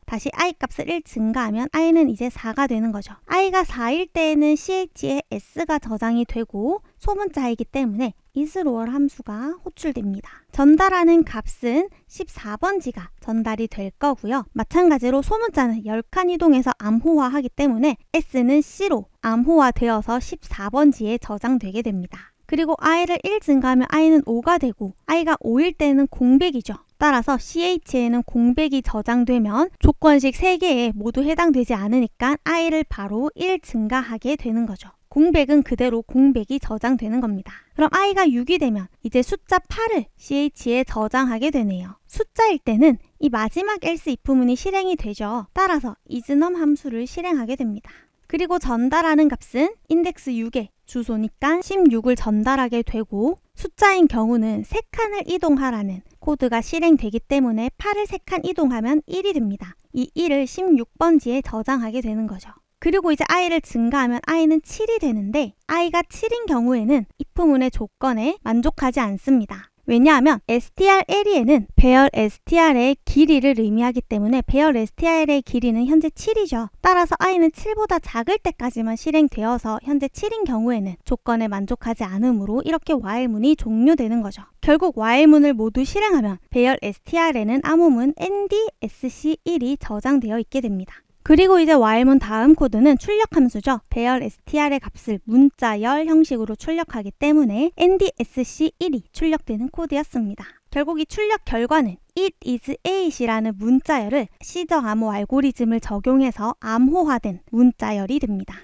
A: 다시 i 값을 1 증가하면 i는 이제 4가 되는 거죠. i가 4일 때에는 ch에 s가 저장이 되고 소문자이기 때문에 is로월 함수가 호출됩니다. 전달하는 값은 14번지가 전달이 될 거고요. 마찬가지로 소문자는 10칸 이동해서 암호화하기 때문에 s는 c로 암호화되어서 14번지에 저장되게 됩니다. 그리고 i를 1 증가하면 i는 5가 되고 i가 5일 때는 공백이죠. 따라서 CH에는 공백이 저장되면 조건식 3개에 모두 해당되지 않으니까 i를 바로 1 증가하게 되는 거죠. 공백은 그대로 공백이 저장되는 겁니다. 그럼 i가 6이 되면 이제 숫자 8을 ch에 저장하게 되네요. 숫자일 때는 이 마지막 else if문이 실행이 되죠. 따라서 isNum 함수를 실행하게 됩니다. 그리고 전달하는 값은 인덱스 6에 주소니까 16을 전달하게 되고 숫자인 경우는 3칸을 이동하라는 코드가 실행되기 때문에 8을 3칸 이동하면 1이 됩니다. 이 1을 16번지에 저장하게 되는 거죠. 그리고 이제 i를 증가하면 i는 7이 되는데 i가 7인 경우에는 if 문의 조건에 만족하지 않습니다. 왜냐하면 STR-L에는 배열 STR의 길이를 의미하기 때문에 배열 STR의 길이는 현재 7이죠. 따라서 i는 7보다 작을 때까지만 실행되어서 현재 7인 경우에는 조건에 만족하지 않으므로 이렇게 while문이 종료되는 거죠. 결국 while문을 모두 실행하면 배열 STR에는 암호문 NDSC1이 저장되어 있게 됩니다. 그리고 이제 와일문 다음 코드는 출력 함수죠. 배열 str의 값을 문자열 형식으로 출력하기 때문에 ndsc1이 출력되는 코드였습니다. 결국 이 출력 결과는 it is 8이라는 문자열을 시저 암호 알고리즘을 적용해서 암호화된 문자열이 됩니다.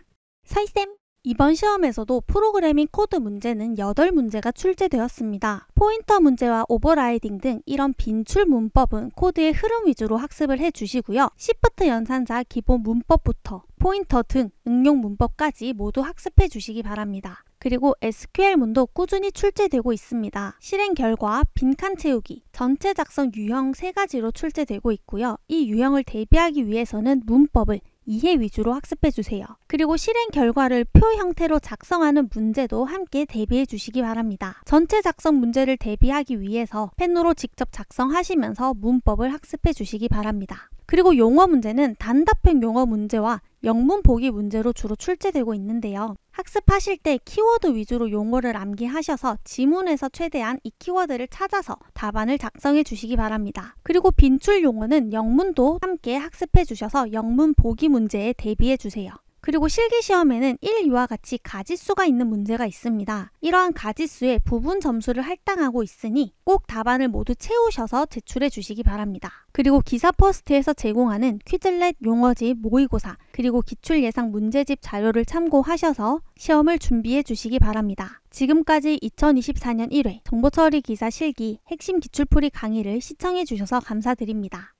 A: 설쌤 이번 시험에서도 프로그래밍 코드 문제는 8문제가 출제되었습니다. 포인터 문제와 오버라이딩 등 이런 빈출 문법은 코드의 흐름 위주로 학습을 해주시고요. 시프트 연산자 기본 문법부터 포인터 등 응용 문법까지 모두 학습해 주시기 바랍니다. 그리고 SQL문도 꾸준히 출제되고 있습니다. 실행 결과, 빈칸 채우기, 전체 작성 유형 3가지로 출제되고 있고요. 이 유형을 대비하기 위해서는 문법을 이해 위주로 학습해 주세요. 그리고 실행 결과를 표 형태로 작성하는 문제도 함께 대비해 주시기 바랍니다. 전체 작성 문제를 대비하기 위해서 펜으로 직접 작성하시면서 문법을 학습해 주시기 바랍니다. 그리고 용어 문제는 단답형 용어 문제와 영문 보기 문제로 주로 출제되고 있는데요. 학습하실 때 키워드 위주로 용어를 암기하셔서 지문에서 최대한 이 키워드를 찾아서 답안을 작성해 주시기 바랍니다. 그리고 빈출 용어는 영문도 함께 학습해 주셔서 영문 보기 문제에 대비해 주세요. 그리고 실기시험에는 1, 2와 같이 가짓수가 있는 문제가 있습니다. 이러한 가짓수의 부분 점수를 할당하고 있으니 꼭 답안을 모두 채우셔서 제출해 주시기 바랍니다. 그리고 기사퍼스트에서 제공하는 퀴즐렛 용어집 모의고사 그리고 기출 예상 문제집 자료를 참고하셔서 시험을 준비해 주시기 바랍니다. 지금까지 2024년 1회 정보처리 기사 실기 핵심 기출풀이 강의를 시청해 주셔서 감사드립니다.